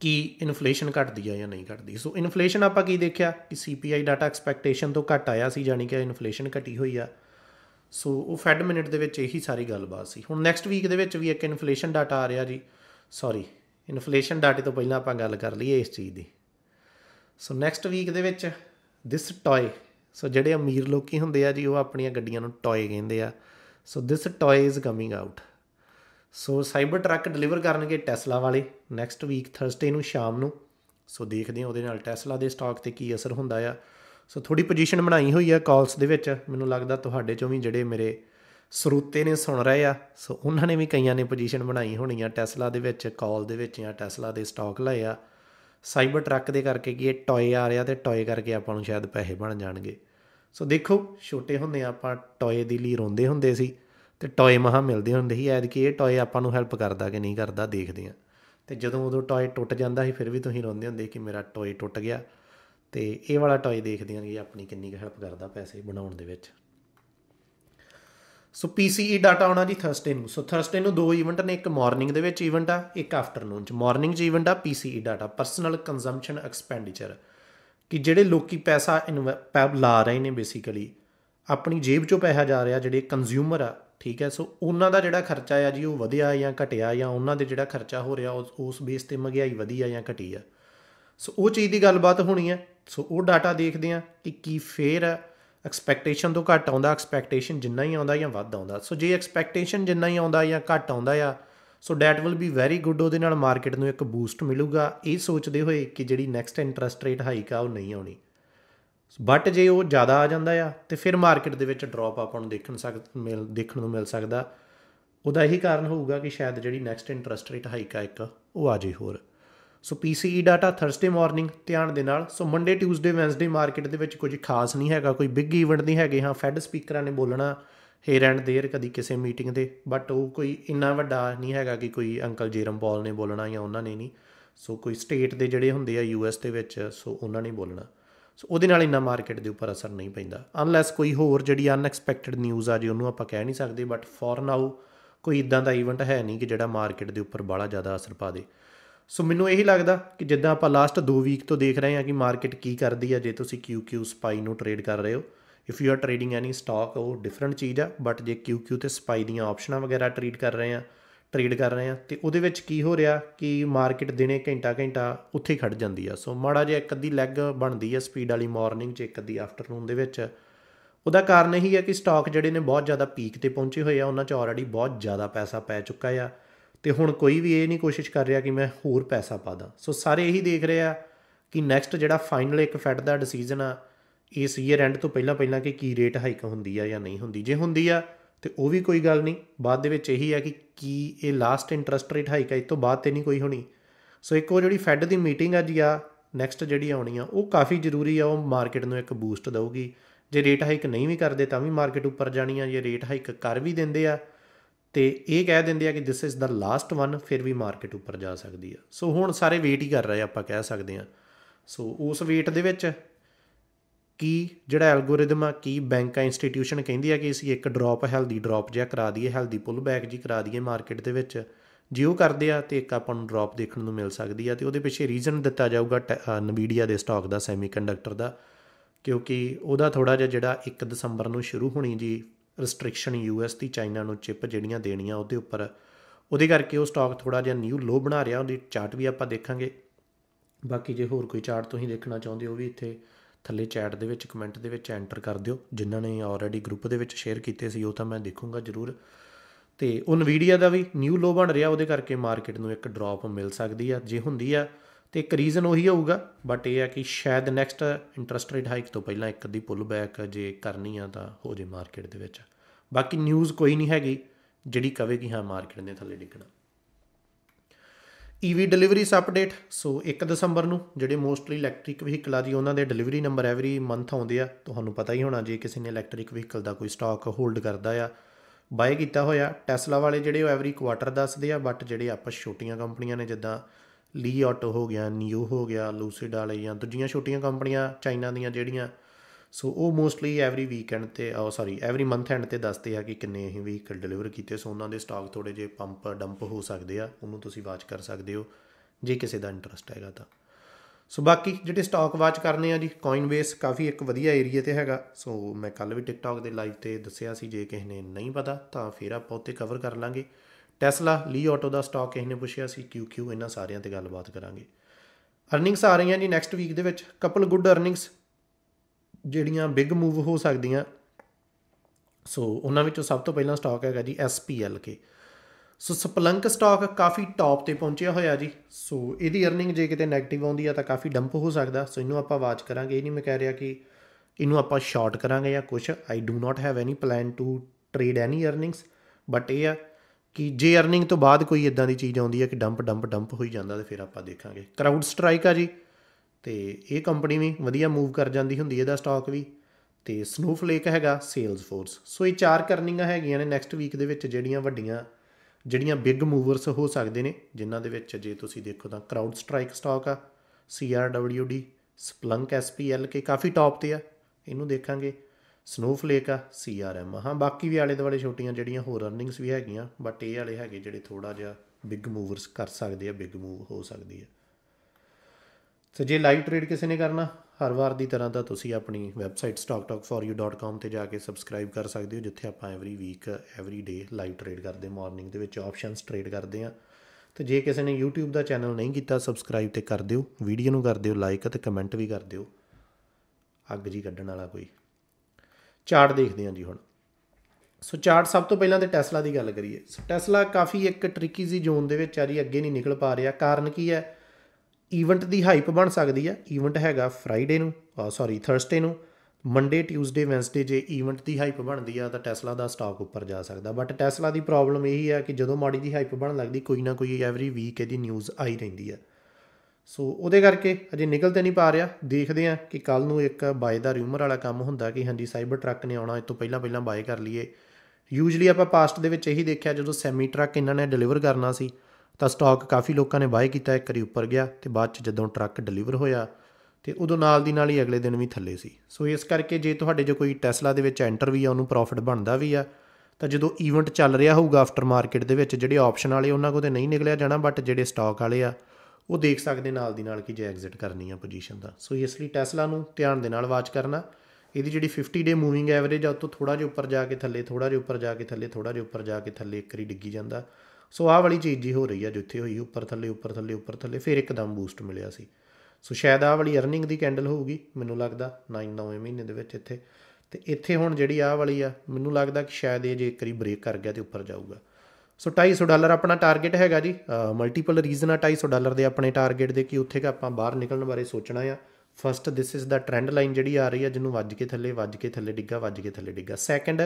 ਕਿ ਇਨਫਲੇਸ਼ਨ ਘਟਦੀ ਆ ਜਾਂ ਨਹੀਂ ਘਟਦੀ ਸੋ ਇਨਫਲੇਸ਼ਨ ਆਪਾਂ ਕੀ ਦੇਖਿਆ ਕਿ ਸੀਪੀਆਈ ਡਾਟਾ ਐਕਸਪੈਕਟੇਸ਼ਨ ਤੋਂ ਘਟ ਆਇਆ ਸੀ ਜਾਨੀ ਕਿ ਇਨਫਲੇਸ਼ਨ ਘਟੀ ਹੋਈ ਆ ਸੋ ਉਹ ਫੈਡ ਮਿੰਟ ਦੇ ਵਿੱਚ ਇਹੀ ਸਾਰੀ ਗੱਲਬਾਤ ਸੀ ਹੁਣ ਨੈਕਸਟ ਵੀਕ ਦੇ ਵਿੱਚ ਵੀ ਇੱਕ ਇਨਫਲੇਸ਼ਨ ਡਾਟਾ ਆ ਰਿਹਾ ਜੀ ਸੌਰੀ ਇਨਫਲੇਸ਼ਨ ਡਾਟੇ ਤੋਂ ਪਹਿਲਾਂ ਆਪਾਂ ਗੱਲ ਕਰ ਲਈਏ ਇਸ ਚੀਜ਼ ਦੀ ਸੋ ਨੈਕਸਟ ਵੀਕ ਦੇ ਵਿੱਚ ਦਿਸ ਟੌਏ ਸੋ ਜਿਹੜੇ ਅਮੀਰ ਲੋਕੀ ਹੁੰਦੇ ਆ ਜੀ ਉਹ ਆਪਣੀਆਂ ਗੱਡੀਆਂ ਨੂੰ ਟੌਏ ਕਹਿੰਦੇ ਆ so this toy is coming out so Cybertruck deliver ਕਰਨਗੇ ਟੈਸਲਾ ਵਾਲੇ ਨੈਕਸਟ ਵੀਕ ਥਰਸਡੇ ਨੂੰ ਸ਼ਾਮ ਨੂੰ ਸੋ ਦੇਖਦੇ ਹਾਂ ਉਹਦੇ ਨਾਲ ਟੈਸਲਾ ਦੇ ਸਟਾਕ ਤੇ ਕੀ ਅਸਰ ਹੁੰਦਾ ਆ ਸੋ ਥੋੜੀ ਪੋਜੀਸ਼ਨ ਬਣਾਈ ਹੋਈ ਆ ਕਾਲਸ ਦੇ ਵਿੱਚ ਮੈਨੂੰ ਲੱਗਦਾ ਤੁਹਾਡੇ ਚੋਂ ਵੀ ਜਿਹੜੇ ਮੇਰੇ ਸਰੂਤੇ ਨੇ ਸੁਣ ਰਹੇ ਆ ਸੋ ਉਹਨਾਂ ਨੇ ਵੀ ਕਈਆਂ ਨੇ ਪੋਜੀਸ਼ਨ ਬਣਾਈ ਹੋਣੀ ਆ ਟੈਸਲਾ ਦੇ ਵਿੱਚ ਕਾਲ ਦੇ ਵਿੱਚ ਜਾਂ ਟੈਸਲਾ ਦੇ ਸਟਾਕ ਲਏ ਆ ਸਾਈਬਰ ਟਰੱਕ ਦੇ ਕਰਕੇ ਕੀ ਇਹ ਟੌਏ ਆ ਰਿਹਾ ਤੇ ਟੌਏ ਕਰਕੇ ਆਪਾਂ ਨੂੰ ਸ਼ਾਇਦ ਪੈਸੇ ਬਣ ਜਾਣਗੇ ਸੋ ਦੇਖੋ ਛੋਟੇ ਹੁੰਦੇ ਆਪਾਂ ਟੌਏ ਦੇ ਲਈ ਰੋਂਦੇ ਹੁੰਦੇ ਸੀ ਤੇ ਟੌਏ ਮਹਾ ਮਿਲਦੇ ਹੁੰਦੇ ਸੀ ਐਦ ਕਿ ਇਹ ਟੌਏ ਆਪਾਂ ਨੂੰ ਹੈਲਪ ਕਰਦਾ ਕਿ ਨਹੀਂ ਕਰਦਾ ਦੇਖਦੇ ਆ ਤੇ ਜਦੋਂ ਉਦੋਂ ਟੌਏ ਟੁੱਟ ਜਾਂਦਾ ਸੀ ਫਿਰ ਵੀ ਤੁਸੀਂ ਰੋਂਦੇ ਹੁੰਦੇ ਕਿ ਮੇਰਾ ਟੌਏ ਟੁੱਟ ਗਿਆ ਤੇ ਇਹ ਵਾਲਾ ਟੌਏ ਦੇਖਦੇ ਹਾਂ ਕਿ ਆਪਣੀ ਕਿੰਨੀ ਕੁ ਹੈਲਪ ਕਰਦਾ ਪੈਸੇ ਬਣਾਉਣ ਦੇ ਵਿੱਚ ਸੋ ਪੀਸੀਈ ਡਾਟਾ e ਆਉਣਾ ਜੀ ਥਰਸਡੇ ਨੂੰ ਸੋ ਥਰਸਡੇ ਨੂੰ ਦੋ ਇਵੈਂਟ ਨੇ ਇੱਕ ਮਾਰਨਿੰਗ ਦੇ ਵਿੱਚ ਇਵੈਂਟ ਆ ਇੱਕ ਆਫਟਰਨੂਨ ਚ ਮਾਰਨਿੰਗ ਚ ਇਵੈਂਟ ਆ PCE data personal consumption expenditure ਕਿ ਜਿਹੜੇ ਲੋਕੀ ਪੈਸਾ ਲਾ ਰਹੇ ਨੇ ਬੇਸਿਕਲੀ ਆਪਣੀ ਜੇਬ ਚੋਂ ਪੈਸਾ ਜਾ ਰਿਹਾ ਜਿਹੜੇ ਕੰਜ਼ਿਊਮਰ ਆ ਠੀਕ ਹੈ ਸੋ ਉਹਨਾਂ ਦਾ ਜਿਹੜਾ ਖਰਚਾ ਆ ਜੀ ਉਹ ਵਧਿਆ ਜਾਂ ਘਟਿਆ ਜਾਂ ਉਹਨਾਂ ਦੇ ਜਿਹੜਾ ਖਰਚਾ ਹੋ ਰਿਹਾ ਉਸ ਬੇਸ ਤੇ ਮਹਿੰਗਾਈ ਵਧੀ ਆ ਜਾਂ ਘਟੀ ਆ ਸੋ ਉਹ ਚੀਜ਼ ਦੀ ਗੱਲਬਾਤ ਹੋਣੀ ਹੈ ਸੋ ਉਹ ਡਾਟਾ ਦੇਖਦੇ ਆ ਕਿ ਕੀ ਫੇਰ ਐਕਸਪੈਕਟੇਸ਼ਨ ਤੋਂ ਘੱਟ ਆਉਂਦਾ ਐਕਸਪੈਕਟੇਸ਼ਨ ਜਿੰਨਾ ਹੀ ਆਉਂਦਾ ਜਾਂ ਵੱਧ ਆਉਂਦਾ ਸੋ ਜੇ ਐਕਸਪੈਕਟੇਸ਼ਨ ਜਿੰਨਾ ਹੀ ਆਉਂਦਾ ਜਾਂ ਘੱਟ ਆਉਂਦਾ ਆ so that will be very good ਉਹਦੇ ਨਾਲ ਮਾਰਕੀਟ ਨੂੰ ਇੱਕ ਬੂਸਟ ਮਿਲੂਗਾ ਇਹ ਸੋਚਦੇ ਹੋਏ ਕਿ ਜਿਹੜੀ ਨੈਕਸਟ ਇੰਟਰਸਟ ਰੇਟ ਹਾਈਕ ਆ ਉਹ ਨਹੀਂ ਆਉਣੀ ਬਟ ਜੇ ਉਹ ਜ਼ਿਆਦਾ ਆ ਜਾਂਦਾ ਆ ਤੇ ਫਿਰ ਮਾਰਕੀਟ ਦੇ ਵਿੱਚ ਡ੍ਰੌਪ ਆਪਾਂ ਨੂੰ ਦੇਖਣ ਸਕ ਮਿਲ ਦੇਖਣ ਨੂੰ ਮਿਲ ਸਕਦਾ ਉਹਦਾ ਇਹੀ ਕਾਰਨ ਹੋਊਗਾ ਕਿ ਸ਼ਾਇਦ ਜਿਹੜੀ ਨੈਕਸਟ ਇੰਟਰਸਟ ਰੇਟ ਹਾਈਕ ਆ ਇੱਕ ਉਹ ਆ ਜੇ ਹੋਰ so PCE data Thursday morning ਧਿਆਨ ਦੇ ਨਾਲ so Monday Tuesday Wednesday market ਦੇ ਵਿੱਚ ਕੁਝ ਖਾਸ ਨਹੀਂ ਹੈਗਾ ਕੋਈ ਬਿਗ ਇਵੈਂਟ ਨਹੀਂ ਹੈਗੇ ਹਾਂ ਫੈਡ ਸਪੀਕਰਾਂ ਨੇ ਬੋਲਣਾ ਹੇਅਰ ਐਂਡ ਦੇਅਰ ਕਦੀ ਕਿਸੇ ਮੀਟਿੰਗ ਦੇ ਬਟ ਉਹ ਕੋਈ ਇੰਨਾ ਵੱਡਾ ਨਹੀਂ ਹੈਗਾ ਕਿ ਕੋਈ ਅੰਕਲ ਜੇਰਮ ਪਾਲ ਨੇ ਬੋਲਣਾ ਜਾਂ ਉਹਨਾਂ ਨੇ ਨਹੀਂ ਸੋ ਕੋਈ ਸਟੇਟ ਦੇ ਜਿਹੜੇ ਹੁੰਦੇ ਆ ਯੂਐਸ ਦੇ ਵਿੱਚ ਸੋ ਉਹਨਾਂ ਨੇ ਬੋਲਣਾ ਸੋ ਉਹਦੇ ਨਾਲ ਇੰਨਾ ਮਾਰਕੀਟ ਦੇ ਉੱਪਰ ਅਸਰ ਨਹੀਂ ਪੈਂਦਾ ਅਨਲੈਸ ਕੋਈ ਹੋਰ ਜਿਹੜੀ ਅਨਐਕਸਪੈਕਟਿਡ ਨਿਊਜ਼ ਆ ਜੇ ਉਹਨੂੰ ਆਪਾਂ ਕਹਿ ਨਹੀਂ ਸਕਦੇ ਬਟ ਫੋਰ ਨਾਓ ਕੋਈ ਇਦਾਂ ਦਾ ਇਵੈਂਟ ਹੈ ਨਹੀਂ ਕਿ ਜਿਹੜਾ ਮਾਰਕੀਟ ਦੇ ਉੱਪਰ ਬਾਲਾ ਜ਼ਿਆਦਾ ਅਸਰ ਪਾ ਦੇ ਸੋ ਮੈਨੂੰ ਇਹੀ ਲੱਗਦਾ ਕਿ ਜਿੱਦਾਂ ਆਪਾਂ ਲਾਸਟ 2 ਵੀਕ ਤੋਂ ਦੇਖ ਰਹੇ ਹਾਂ ਕਿ ਮਾਰਕੀਟ ਕੀ ਕਰਦੀ ਹੈ ਜੇ ਤੁਸੀਂ QQ ਸਪਾਈ ਨੂੰ ਟ੍ਰੇਡ ਕਰ ਰਹੇ ਹੋ if you are trading any stock ਉਹ ਡਿਫਰੈਂਟ ਚੀਜ਼ ਆ ਬਟ ਜੇ QQ ਤੇ ਸਪਾਈ ਦੀਆਂ ਆਪਸ਼ਨਾਂ ਵਗੈਰਾ ਟ੍ਰੇਡ ਕਰ ਰਹੇ ਆ ਟ੍ਰੇਡ ਕਰ ਰਹੇ ਆ ਤੇ ਉਹਦੇ ਵਿੱਚ ਕੀ ਹੋ ਰਿਹਾ ਕਿ ਮਾਰਕੀਟ ਦਿਨੇ ਘੰਟਾ ਘੰਟਾ ਉੱਥੇ ਖੜ ਜਾਂਦੀ ਆ ਸੋ ਮਾੜਾ ਜਿਹਾ ਇੱਕ ਅੱਧੀ ਲੈਗ ਬਣਦੀ ਆ ਸਪੀਡ ਵਾਲੀ ਮਾਰਨਿੰਗ 'ਚ ਇੱਕ ਅੱਧੀ ਆਫਟਰਨੂਨ ਦੇ ਵਿੱਚ ਉਹਦਾ ਕਾਰਨ ਇਹੀ ਹੈ ਕਿ ਸਟਾਕ ਜਿਹੜੇ ਨੇ ਬਹੁਤ ਜ਼ਿਆਦਾ ਪੀਕ ਤੇ ਪਹੁੰਚੇ ਹੋਏ ਆ ਉਹਨਾਂ 'ਚ ਆਲਰੇਡੀ ਬਹੁਤ ਜ਼ਿਆਦਾ ਪੈਸਾ ਪੈ ਚੁੱਕਾ ਆ ਤੇ ਹੁਣ ਕੋਈ ਵੀ ਇਹ ਨਹੀਂ ਕੋਸ਼ਿਸ਼ ਕਰ ਰਿਹਾ ਕਿ ਮੈਂ ਹੋਰ ਪੈਸਾ ਪਾ ਦਾਂ ਸੋ ਸਾਰੇ ਇਹੀ ਦੇਖ ਰਹੇ ਆ ਕਿ ਨੈਕਸਟ ਜਿਹੜਾ ਫਾਈਨਲ ਇੱਕ ਫੈਡ ਦਾ ਡਿਸੀਜਨ ਆ ਇਸ ਈਅਰ ਐਂਡ ਤੋਂ ਪਹਿਲਾਂ ਪਹਿਲਾਂ ਕਿ ਕੀ ਰੇਟ ਹਾਈਕ ਹੁੰਦੀ ਆ ਜਾਂ ਨਹੀਂ ਹੁੰਦੀ ਜੇ ਹੁੰਦੀ ਆ ਤੇ ਉਹ ਵੀ ਕੋਈ ਗੱਲ ਨਹੀਂ ਬਾਅਦ ਦੇ ਵਿੱਚ ਇਹੀ ਆ ਕਿ ਕੀ ਇਹ ਲਾਸਟ ਇੰਟਰਸਟ ਰੇਟ ਹਾਈਕ ਆ ਇਸ ਤੋਂ ਬਾਅਦ ਤੇ ਨਹੀਂ ਕੋਈ ਹੋਣੀ ਸੋ ਇੱਕ ਉਹ ਜਿਹੜੀ ਫੈਡ ਦੀ ਮੀਟਿੰਗ ਅੱਜ ਆ ਨੈਕਸਟ ਜਿਹੜੀ ਆਉਣੀ ਆ ਉਹ ਕਾਫੀ ਜ਼ਰੂਰੀ ਆ ਉਹ ਮਾਰਕੀਟ ਨੂੰ ਇੱਕ ਬੂਸਟ ਦੇਊਗੀ ਜੇ ਰੇਟ ਹਾਈਕ ਨਹੀਂ ਵੀ ਕਰਦੇ ਤਾਂ ਵੀ ਮਾਰਕੀਟ ਉੱਪਰ ਜਾਣੀ ਆ ਜੇ ਰੇਟ ਹਾਈਕ ਕਰ ਵੀ ਦਿੰਦੇ ਆ ਤੇ ਇਹ ਕਹਿ ਦਿੰਦੇ ਆ ਕਿ this is the last one ਫਿਰ ਵੀ ਮਾਰਕੀਟ ਉੱਪਰ ਜਾ ਸਕਦੀ ਆ ਸੋ ਹੁਣ ਸਾਰੇ ਵੇਟ ਹੀ ਕਰ ਰਹੇ ਆਪਾਂ ਕਹਿ ਸਕਦੇ ਆ ਸੋ ਉਸ ਵੇਟ ਦੇ ਵਿੱਚ ਕੀ ਜਿਹੜਾ ਐਲਗੋਰਿਦਮ ਆ ਕੀ ਬੈਂਕਾਂ ਇੰਸਟੀਟਿਊਸ਼ਨ ਕਹਿੰਦੀ ਆ ਕਿ ਅਸੀਂ ਇੱਕ ਡ੍ਰੌਪ ਹੈਲਦੀ ਡ੍ਰੌਪ ਜਿਹਾ ਕਰਾ ਦਈਏ ਹੈਲਦੀ ਪੁੱਲ ਬੈਕ ਜੀ ਕਰਾ ਦਈਏ ਮਾਰਕੀਟ ਦੇ ਵਿੱਚ ਜੇ ਉਹ ਕਰਦੇ ਆ ਤੇ ਇੱਕ ਆਪਾਂ ਨੂੰ ਡ੍ਰੌਪ ਦੇਖਣ ਨੂੰ ਮਿਲ ਸਕਦੀ ਆ ਤੇ ਉਹਦੇ ਪਿੱਛੇ ਰੀਜ਼ਨ ਦਿੱਤਾ ਜਾਊਗਾ ਨਵੀਡੀਆ ਦੇ ਸਟਾਕ ਦਾ ਸੈਮੀਕੰਡਕਟਰ ਦਾ ਕਿਉਂਕਿ ਉਹਦਾ ਥੋੜਾ ਜਿਹਾ ਜਿਹੜਾ 1 ਦਸੰਬਰ ਨੂੰ ਸ਼ੁਰੂ ਹੋਣੀ ਜੀ ਰੈਸਟ੍ਰਿਕਸ਼ਨ ਐਸ ਦੀ ਚਾਈਨਾ ਨੂੰ ਚਿਪ ਜਿਹੜੀਆਂ ਦੇਣੀਆਂ ਉਹਦੇ ਉੱਪਰ ਉਹਦੇ ਕਰਕੇ ਉਹ ਸਟਾਕ ਥੋੜਾ ਜਿਹਾ ਨਿਊ ਲੋ ਬਣਾ ਰਿਹਾ ਉਹਦੀ ਚਾਰਟ ਵੀ ਆਪਾਂ ਦੇਖਾਂਗੇ ਬਾਕੀ ਜੇ ਹੋਰ ਕੋਈ ਚਾਰਟ ਤੁਸੀਂ ਦੇਖਣਾ ਚਾਹੁੰਦੇ ਹੋ ਵੀ ਇੱਥੇ ਥੱਲੇ ਚੈਟ ਦੇ ਵਿੱਚ ਕਮੈਂਟ ਦੇ ਵਿੱਚ ਐਂਟਰ ਕਰ ਦਿਓ ਜਿਨ੍ਹਾਂ ਨੇ ਆਲਰੇਡੀ ਗਰੁੱਪ ਦੇ ਵਿੱਚ ਸ਼ੇਅਰ ਕੀਤੇ ਸੀ ਉਹ ਤਾਂ ਮੈਂ ਦੇਖੂੰਗਾ ਜ਼ਰੂਰ ਤੇ ਉਹ ਨਵੀਡੀਆ ਦਾ ਵੀ ਨਿਊ ਲੋ ਬਣ ਰਿਹਾ ਉਹਦੇ ਕਰਕੇ ਮਾਰਕੀਟ ਨੂੰ ਇੱਕ ਡ੍ਰੌਪ ਮਿਲ ਸਕਦੀ ਆ ਜੇ ਹੁੰਦੀ ਆ ਤੇ ਇੱਕ ਰੀਜ਼ਨ ਉਹੀ ਹੋਊਗਾ ਬਟ ਇਹ ਹੈ ਕਿ ਸ਼ਾਇਦ ਨੈਕਸਟ ਇੰਟਰਸਟ ਰੇਟ ਹਾਈਕ ਤੋਂ ਪਹਿਲਾਂ ਇੱਕ ਅੱਧੀ ਪੁੱਲ ਬੈਕ ਜੇ ਕਰਨੀ ਆ ਤਾਂ ਹੋ ਜੇ ਮਾਰਕੀਟ ਦੇ ਵਿੱਚ ਬਾਕੀ ਨਿਊਜ਼ ਕੋਈ ਨਹੀਂ ਹੈਗੀ ਜਿਹੜੀ ਕਵੇ ਕਿ ਹਾਂ ਮਾਰਕੀਟ ਨੇ ਥੱਲੇ ਡਿੱਗਣਾ ਈਵੀ ਡਿਲੀਵਰੀਸ ਅਪਡੇਟ ਸੋ 1 ਦਸੰਬਰ ਨੂੰ ਜਿਹੜੇ ਮੋਸਟਲੀ ਇਲੈਕਟ੍ਰਿਕ ਵਹੀਕਲ ਆ ਜੀ ਉਹਨਾਂ ਦੇ ਡਿਲੀਵਰੀ ਨੰਬਰ ਐਵਰੀ ਮੰਥ ਆਉਂਦੇ ਆ ਤੁਹਾਨੂੰ ਪਤਾ ਹੀ ਹੋਣਾ ਜੇ ਕਿਸੇ ਨੇ ਇਲੈਕਟ੍ਰਿਕ ਵਹੀਕਲ ਦਾ ਕੋਈ ਸਟਾਕ ਹੋਲਡ ਕਰਦਾ ਆ ਬਾਏ ਕੀਤਾ ਹੋਇਆ ਟੈਸਲਾ ਵਾਲੇ ਜਿਹੜੇ ਉਹ ਐਵਰੀ ਕੁਆਟਰ ਦੱਸਦੇ ਆ ਬਟ ਜਿਹੜੇ ਆਪਸ ਛੋਟੀਆਂ ਕੰਪਨੀਆਂ ਨੇ ਜਿੱਦਾਂ ਲੀ ਆਟੋ ਹੋ ਗਿਆ ਨਿਊ ਹੋ ਗਿਆ ਲੂਸਿਡ ਵਾਲੇ ਜਾਂ ਦੂਜੀਆਂ ਛੋਟੀਆਂ ਕੰਪਨੀਆਂ ਚਾਈਨਾ ਦੀਆਂ ਜਿਹੜੀਆਂ ਸੋ ਉਹ ਮੋਸਟਲੀ ਐਵਰੀ ਵੀਕਐਂਡ ਤੇ ਆ ਸੌਰੀ ਐਵਰੀ ਮੰਥ ਐਂਡ ਤੇ ਦੱਸਦੇ ਆ ਕਿ ਕਿੰਨੇ ਅਸੀਂ ਵਹੀਕਲ ਡਿਲੀਵਰ ਕੀਤੇ ਸੋ ਉਹਨਾਂ ਦੇ ਸਟਾਕ ਥੋੜੇ ਜੇ ਪੰਪ ਡੰਪ ਹੋ ਸਕਦੇ ਆ ਉਹਨੂੰ ਤੁਸੀਂ ਵਾਚ ਕਰ ਸਕਦੇ ਹੋ ਜੇ ਕਿਸੇ ਦਾ ਇੰਟਰਸਟ ਹੈਗਾ ਤਾਂ ਸੋ ਬਾਕੀ ਜਿਹੜੇ ਸਟਾਕ ਵਾਚ ਕਰਨੇ ਆ ਜੀ ਕੋਇਨਬੇਸ ਕਾਫੀ ਇੱਕ ਵਧੀਆ ਏਰੀਆ ਤੇ ਹੈਗਾ ਸੋ ਮੈਂ ਕੱਲ ਵੀ ਟਿਕਟੌਕ ਦੇ ਲਾਈਵ ਤੇ ਦੱਸਿਆ ਸੀ ਜੇ ਕਿਸੇ ਨੇ ਨਹੀਂ ਪਤਾ ਤਾਂ ਫੇਰ ਆਪਾਂ ਉੱਤੇ ਕਵਰ ਕਰ ਲਾਂਗੇ ਟੈਸਲਾ ਲੀ ਆਟੋ ਦਾ ਸਟਾਕ ਇਹਨੇ ਪੁੱਛਿਆ ਸੀ ਕਿਉਂ ਇਹਨਾਂ ਸਾਰਿਆਂ ਤੇ ਗੱਲਬਾਤ ਕਰਾਂਗੇ ਅਰਨਿੰਗਸ ਆ ਰਹੀਆਂ ਜੀ ਨੈਕਸਟ ਵੀਕ ਦੇ ਵਿੱਚ ਕਪਲ ਗੁੱਡ ਅਰਨਿੰਗਸ ਜਿਹੜੀਆਂ ਬਿਗ ਮੂਵ ਹੋ ਸਕਦੀਆਂ ਸੋ ਉਹਨਾਂ ਵਿੱਚੋਂ ਸਭ ਤੋਂ ਪਹਿਲਾਂ ਸਟਾਕ ਹੈਗਾ ਜੀ SPLK ਸੋ ਸਪਲੰਕ ਸਟਾਕ ਕਾਫੀ ਟਾਪ ਤੇ ਪਹੁੰਚਿਆ ਹੋਇਆ ਜੀ ਸੋ ਇਹਦੀ ਅਰਨਿੰਗ ਜੇ ਕਿਤੇ ਨੈਗੇਟਿਵ ਆਉਂਦੀ ਆ ਤਾਂ ਕਾਫੀ ਡੰਪ ਹੋ ਸਕਦਾ ਸੋ ਇਹਨੂੰ ਆਪਾਂ ਵਾਚ ਕਰਾਂਗੇ ਇਹ ਨਹੀਂ ਮੈਂ ਕਹਿ ਰਿਹਾ ਕਿ ਇਹਨੂੰ ਆਪਾਂ ਸ਼ਾਰਟ ਕਰਾਂਗੇ ਜਾਂ ਕੁਝ I do not have any plan to trade any earnings but ਇਹ ਆ ਕਿ ਜੇ ਅਰਨਿੰਗ ਤੋਂ ਬਾਅਦ ਕੋਈ ਇਦਾਂ ਦੀ ਚੀਜ਼ ਆਉਂਦੀ ਹੈ ਕਿ ਡੰਪ ਡੰਪ ਡੰਪ ਹੋਈ ਜਾਂਦਾ ਤੇ ਫਿਰ ਆਪਾਂ ਦੇਖਾਂਗੇ ਕਰਾਊਡ ਸਟ੍ਰਾਈਕ ਆ ਜੀ ਤੇ ਇਹ ਕੰਪਨੀ ਵੀ ਵਧੀਆ ਮੂਵ ਕਰ ਜਾਂਦੀ ਹੁੰਦੀ ਹੈ ਇਹਦਾ ਸਟਾਕ ਵੀ ਤੇ ਸਨੋਫਲੇਕ ਹੈਗਾ ਸੇਲਸ ਫੋਰਸ ਸੋ ਇਹ ਚਾਰ ਕਰਨੀਆਂ ਹੈਗੀਆਂ ਨੇ ਨੈਕਸਟ ਵੀਕ ਦੇ ਵਿੱਚ ਜਿਹੜੀਆਂ ਵੱਡੀਆਂ ਜਿਹੜੀਆਂ ਬਿਗ ਮੂਵਰਸ ਹੋ ਸਕਦੇ ਨੇ ਜਿਨ੍ਹਾਂ ਦੇ ਵਿੱਚ ਜੇ ਤੁਸੀਂ ਦੇਖੋ ਤਾਂ ਕਰਾਊਡ ਸਟ੍ਰਾਈਕ ਸਟਾਕ ਆ CRWD ਸਪਲੰਕ SPL ਕੇ ਕਾਫੀ ਟਾਪ ਤੇ ਆ ਇਹਨੂੰ ਦੇਖਾਂਗੇ ਸਨੋਫਲੇਕ ਆ ਸੀਆਰਐਮ ਹਾਂ ਬਾਕੀ ਵੀ ਆਲੇ ਦੁਆਲੇ ਛੋਟੀਆਂ ਜਿਹੜੀਆਂ ਹੋਰ ਰਨਿੰਗਸ ਵੀ ਹੈਗੀਆਂ ਬਟ ਇਹ ਵਾਲੇ ਹੈਗੇ ਜਿਹੜੇ ਥੋੜਾ ਜਿਹਾ ਬਿਗ ਮੂਵਰਸ ਕਰ ਸਕਦੇ ਆ ਬਿਗ ਮੂਵ ਹੋ ਸਕਦੀ ਆ ਸੋ ਜੇ ਲਾਈਵ ਟ੍ਰੇਡ ਕਿਸੇ ਨੇ ਕਰਨਾ ਹਰ ਵਾਰ ਦੀ ਤਰ੍ਹਾਂ ਤਾਂ ਤੁਸੀਂ ਆਪਣੀ ਵੈਬਸਾਈਟ stocktalkforyou.com ਤੇ ਜਾ ਕੇ ਸਬਸਕ੍ਰਾਈਬ ਕਰ ਸਕਦੇ ਹੋ ਜਿੱਥੇ ਆਪਾਂ every week every day live trade ਕਰਦੇ ਮਾਰਨਿੰਗ ਦੇ ਵਿੱਚ ਆਪਸ਼ਨਸ ਟ੍ਰੇਡ ਕਰਦੇ ਆ ਤੇ ਜੇ ਕਿਸੇ ਨੇ YouTube ਦਾ ਚੈਨਲ ਨਹੀਂ ਕੀਤਾ ਸਬਸਕ੍ਰਾਈਬ ਤੇ ਕਰ ਦਿਓ ਵੀਡੀਓ ਨੂੰ ਕਰ ਦਿਓ ਲਾਈਕ ਤੇ ਕਮੈਂਟ ਵੀ ਕਰ ਦਿਓ ਅੱਗ ਜੀ ਕੱਢਣ ਵਾਲਾ ਕੋਈ ਚਾਰਟ ਦੇਖਦੇ ਹਾਂ ਜੀ ਹੁਣ ਸੋ ਚਾਰਟ ਸਭ ਤੋਂ ਪਹਿਲਾਂ ਤੇ ਟੈਸਲਾ ਦੀ ਗੱਲ ਕਰੀਏ ਸੋ ਟੈਸਲਾ ਕਾਫੀ ਇੱਕ ਟ੍ਰਿਕੀ ਜੀ ਜ਼ੋਨ ਦੇ ਵਿੱਚ ਆ ਰਹੀ ਅੱਗੇ ਨਹੀਂ ਨਿਕਲ ਪਾ ਰਿਹਾ ਕਾਰਨ ਕੀ ਹੈ ਈਵੈਂਟ ਦੀ ਹਾਈਪ ਬਣ ਸਕਦੀ ਹੈ ਈਵੈਂਟ ਹੈਗਾ ਫਰਾਈਡੇ ਨੂੰ ਸੌਰੀ ਥਰਸਡੇ ਨੂੰ ਮੰਡੇ ਟਿਊਜ਼ਡੇ ਵੈਂਸਡੇ ਜੇ ਈਵੈਂਟ ਦੀ ਹਾਈਪ ਬਣਦੀ ਆ ਤਾਂ ਟੈਸਲਾ ਦਾ ਸਟਾਕ ਉੱਪਰ ਜਾ ਸਕਦਾ ਬਟ ਟੈਸਲਾ ਦੀ ਪ੍ਰੋਬਲਮ ਇਹੀ ਆ ਕਿ ਜਦੋਂ ਮਾੜੀ ਦੀ ਹਾਈਪ ਬਣ ਲੱਗਦੀ ਕੋਈ ਨਾ ਕੋਈ ਐਵਰੀ ਵੀਕ ਇਹਦੀ ਨਿਊਜ਼ ਆਈ ਰਹਿੰਦੀ ਆ ਸੋ ਉਹਦੇ ਕਰਕੇ ਅਜੇ ਨਿਕਲ ਤੇ ਨਹੀਂ ਪਾ ਰਿਆ ਦੇਖਦੇ ਆ ਕਿ ਕੱਲ ਨੂੰ ਇੱਕ ਬਾਏ ਦਾ ਰਿਊਮਰ ਵਾਲਾ ਕੰਮ ਹੁੰਦਾ ਕਿ ਹਾਂਜੀ ਸਾਈਬਰ ਟਰੱਕ ਨੇ ਆਉਣਾ ਇਸ ਤੋਂ ਪਹਿਲਾਂ ਪਹਿਲਾਂ ਬਾਏ ਕਰ ਲਈਏ ਯੂਜੂਲੀ ਆਪਾਂ ਪਾਸਟ ਦੇ ਵਿੱਚ ਇਹੀ ਦੇਖਿਆ ਜਦੋਂ ਸੈਮੀ ਟਰੱਕ ਇਹਨਾਂ ਨੇ ਡਿਲੀਵਰ ਕਰਨਾ ਸੀ ਤਾਂ ਸਟਾਕ ਕਾਫੀ ਲੋਕਾਂ ਨੇ ਬਾਏ ਕੀਤਾ ਇੱਕ ਵਾਰੀ ਉੱਪਰ ਗਿਆ ਤੇ ਬਾਅਦ ਚ ਜਦੋਂ ਟਰੱਕ ਡਿਲੀਵਰ ਹੋਇਆ ਤੇ ਉਦੋਂ ਨਾਲ ਦੀ ਨਾਲ ਹੀ ਅਗਲੇ ਦਿਨ ਵੀ ਥੱਲੇ ਸੀ ਸੋ ਇਸ ਕਰਕੇ ਜੇ ਤੁਹਾਡੇ ਜੋ ਕੋਈ ਟੈਸਲਾ ਦੇ ਵਿੱਚ ਐਂਟਰ ਵੀ ਆ ਉਹਨੂੰ ਪ੍ਰੋਫਿਟ ਬਣਦਾ ਵੀ ਆ ਤਾਂ ਜਦੋਂ ਇਵੈਂਟ ਚੱਲ ਰਿਹਾ ਹੋਊਗਾ ਆਫਟਰ ਮਾਰਕੀਟ ਦੇ ਵਿੱਚ ਜਿਹੜੇ ਆਪਸ਼ਨ ਵਾਲੇ ਉਹਨਾਂ ਕੋਲ ਤੇ ਨਹੀਂ ਨਿਕਲਿਆ ਜਾਣਾ ਬਟ ਜਿਹੜੇ ਸਟਾਕ ਵਾਲੇ ਆ ਉਹ ਦੇਖ ਸਕਦੇ ਨਾਲ ਦੀ ਨਾਲ ਕਿ ਜੇ ਐਗਜ਼ਿਟ ਕਰਨੀ ਆ ਪੋਜੀਸ਼ਨ ਦਾ ਸੋ ਇਸ ਲਈ ਟੈਸਲਾ ਨੂੰ ਧਿਆਨ ਦੇ ਨਾਲ ਵਾਚ ਕਰਨਾ ਇਹਦੀ ਜਿਹੜੀ 50 ਡੇ ਮੂਵਿੰਗ ਐਵਰੇਜ ਆ ਉਹ ਤੋਂ ਥੋੜਾ ਜਿਹਾ ਉੱਪਰ ਜਾ ਕੇ ਥੱਲੇ ਥੋੜਾ ਜਿਹਾ ਉੱਪਰ ਜਾ ਕੇ ਥੱਲੇ ਥੋੜਾ ਜਿਹਾ ਉੱਪਰ ਜਾ ਕੇ ਥੱਲੇ ਇੱਕ ਰੀ ਡਿੱਗੀ ਜਾਂਦਾ ਸੋ ਆਹ ਵਾਲੀ ਚੀਜ਼ ਜੀ ਹੋ ਰਹੀ ਆ ਜਿੱਥੇ ਹੋਈ ਉੱਪਰ ਥੱਲੇ ਉੱਪਰ ਥੱਲੇ ਉੱਪਰ ਥੱਲੇ ਫਿਰ ਇੱਕਦਮ ਬੂਸਟ ਮਿਲਿਆ ਸੀ ਸੋ ਸ਼ਾਇਦ ਆਹ ਵਾਲੀ ਅਰਨਿੰਗ ਦੀ ਕੈਂਡਲ ਹੋਊਗੀ ਮੈਨੂੰ ਲੱਗਦਾ 9 9 ਮਹੀਨੇ ਦੇ ਵਿੱਚ ਇੱਥੇ ਤੇ ਇੱਥੇ ਹੁਣ ਜਿਹੜੀ ਆਹ ਵਾਲੀ ਆ ਮੈਨੂੰ ਲੱਗਦਾ ਕਿ ਸ਼ਾਇਦ ਇਹ ਜੇ ਇੱਕ ਰੀ ਬ੍ਰੇਕ ਕਰ ਗਿਆ ਤੇ ਉੱਪਰ ਜਾਊਗਾ ਸੋ 250 ਡਾਲਰ ਆਪਣਾ ਟਾਰਗੇਟ ਹੈਗਾ ਜੀ ਮਲਟੀਪਲ ਰੀਜ਼ਨ ਆ 250 ਡਾਲਰ ਦੇ ਆਪਣੇ ਟਾਰਗੇਟ ਦੇ ਕਿ ਉੱਥੇ ਕ ਆਪਾਂ ਬਾਹਰ ਨਿਕਲਣ ਬਾਰੇ ਸੋਚਣਾ ਆ first this is the trend line ਜਿਹੜੀ ਆ ਰਹੀ ਆ ਜਿਹਨੂੰ ਵੱਜ ਕੇ ਥੱਲੇ ਵੱਜ ਕੇ ਥੱਲੇ ਡਿੱਗਾ ਵੱਜ ਕੇ ਥੱਲੇ ਡਿੱਗਾ ਸੈਕੰਡ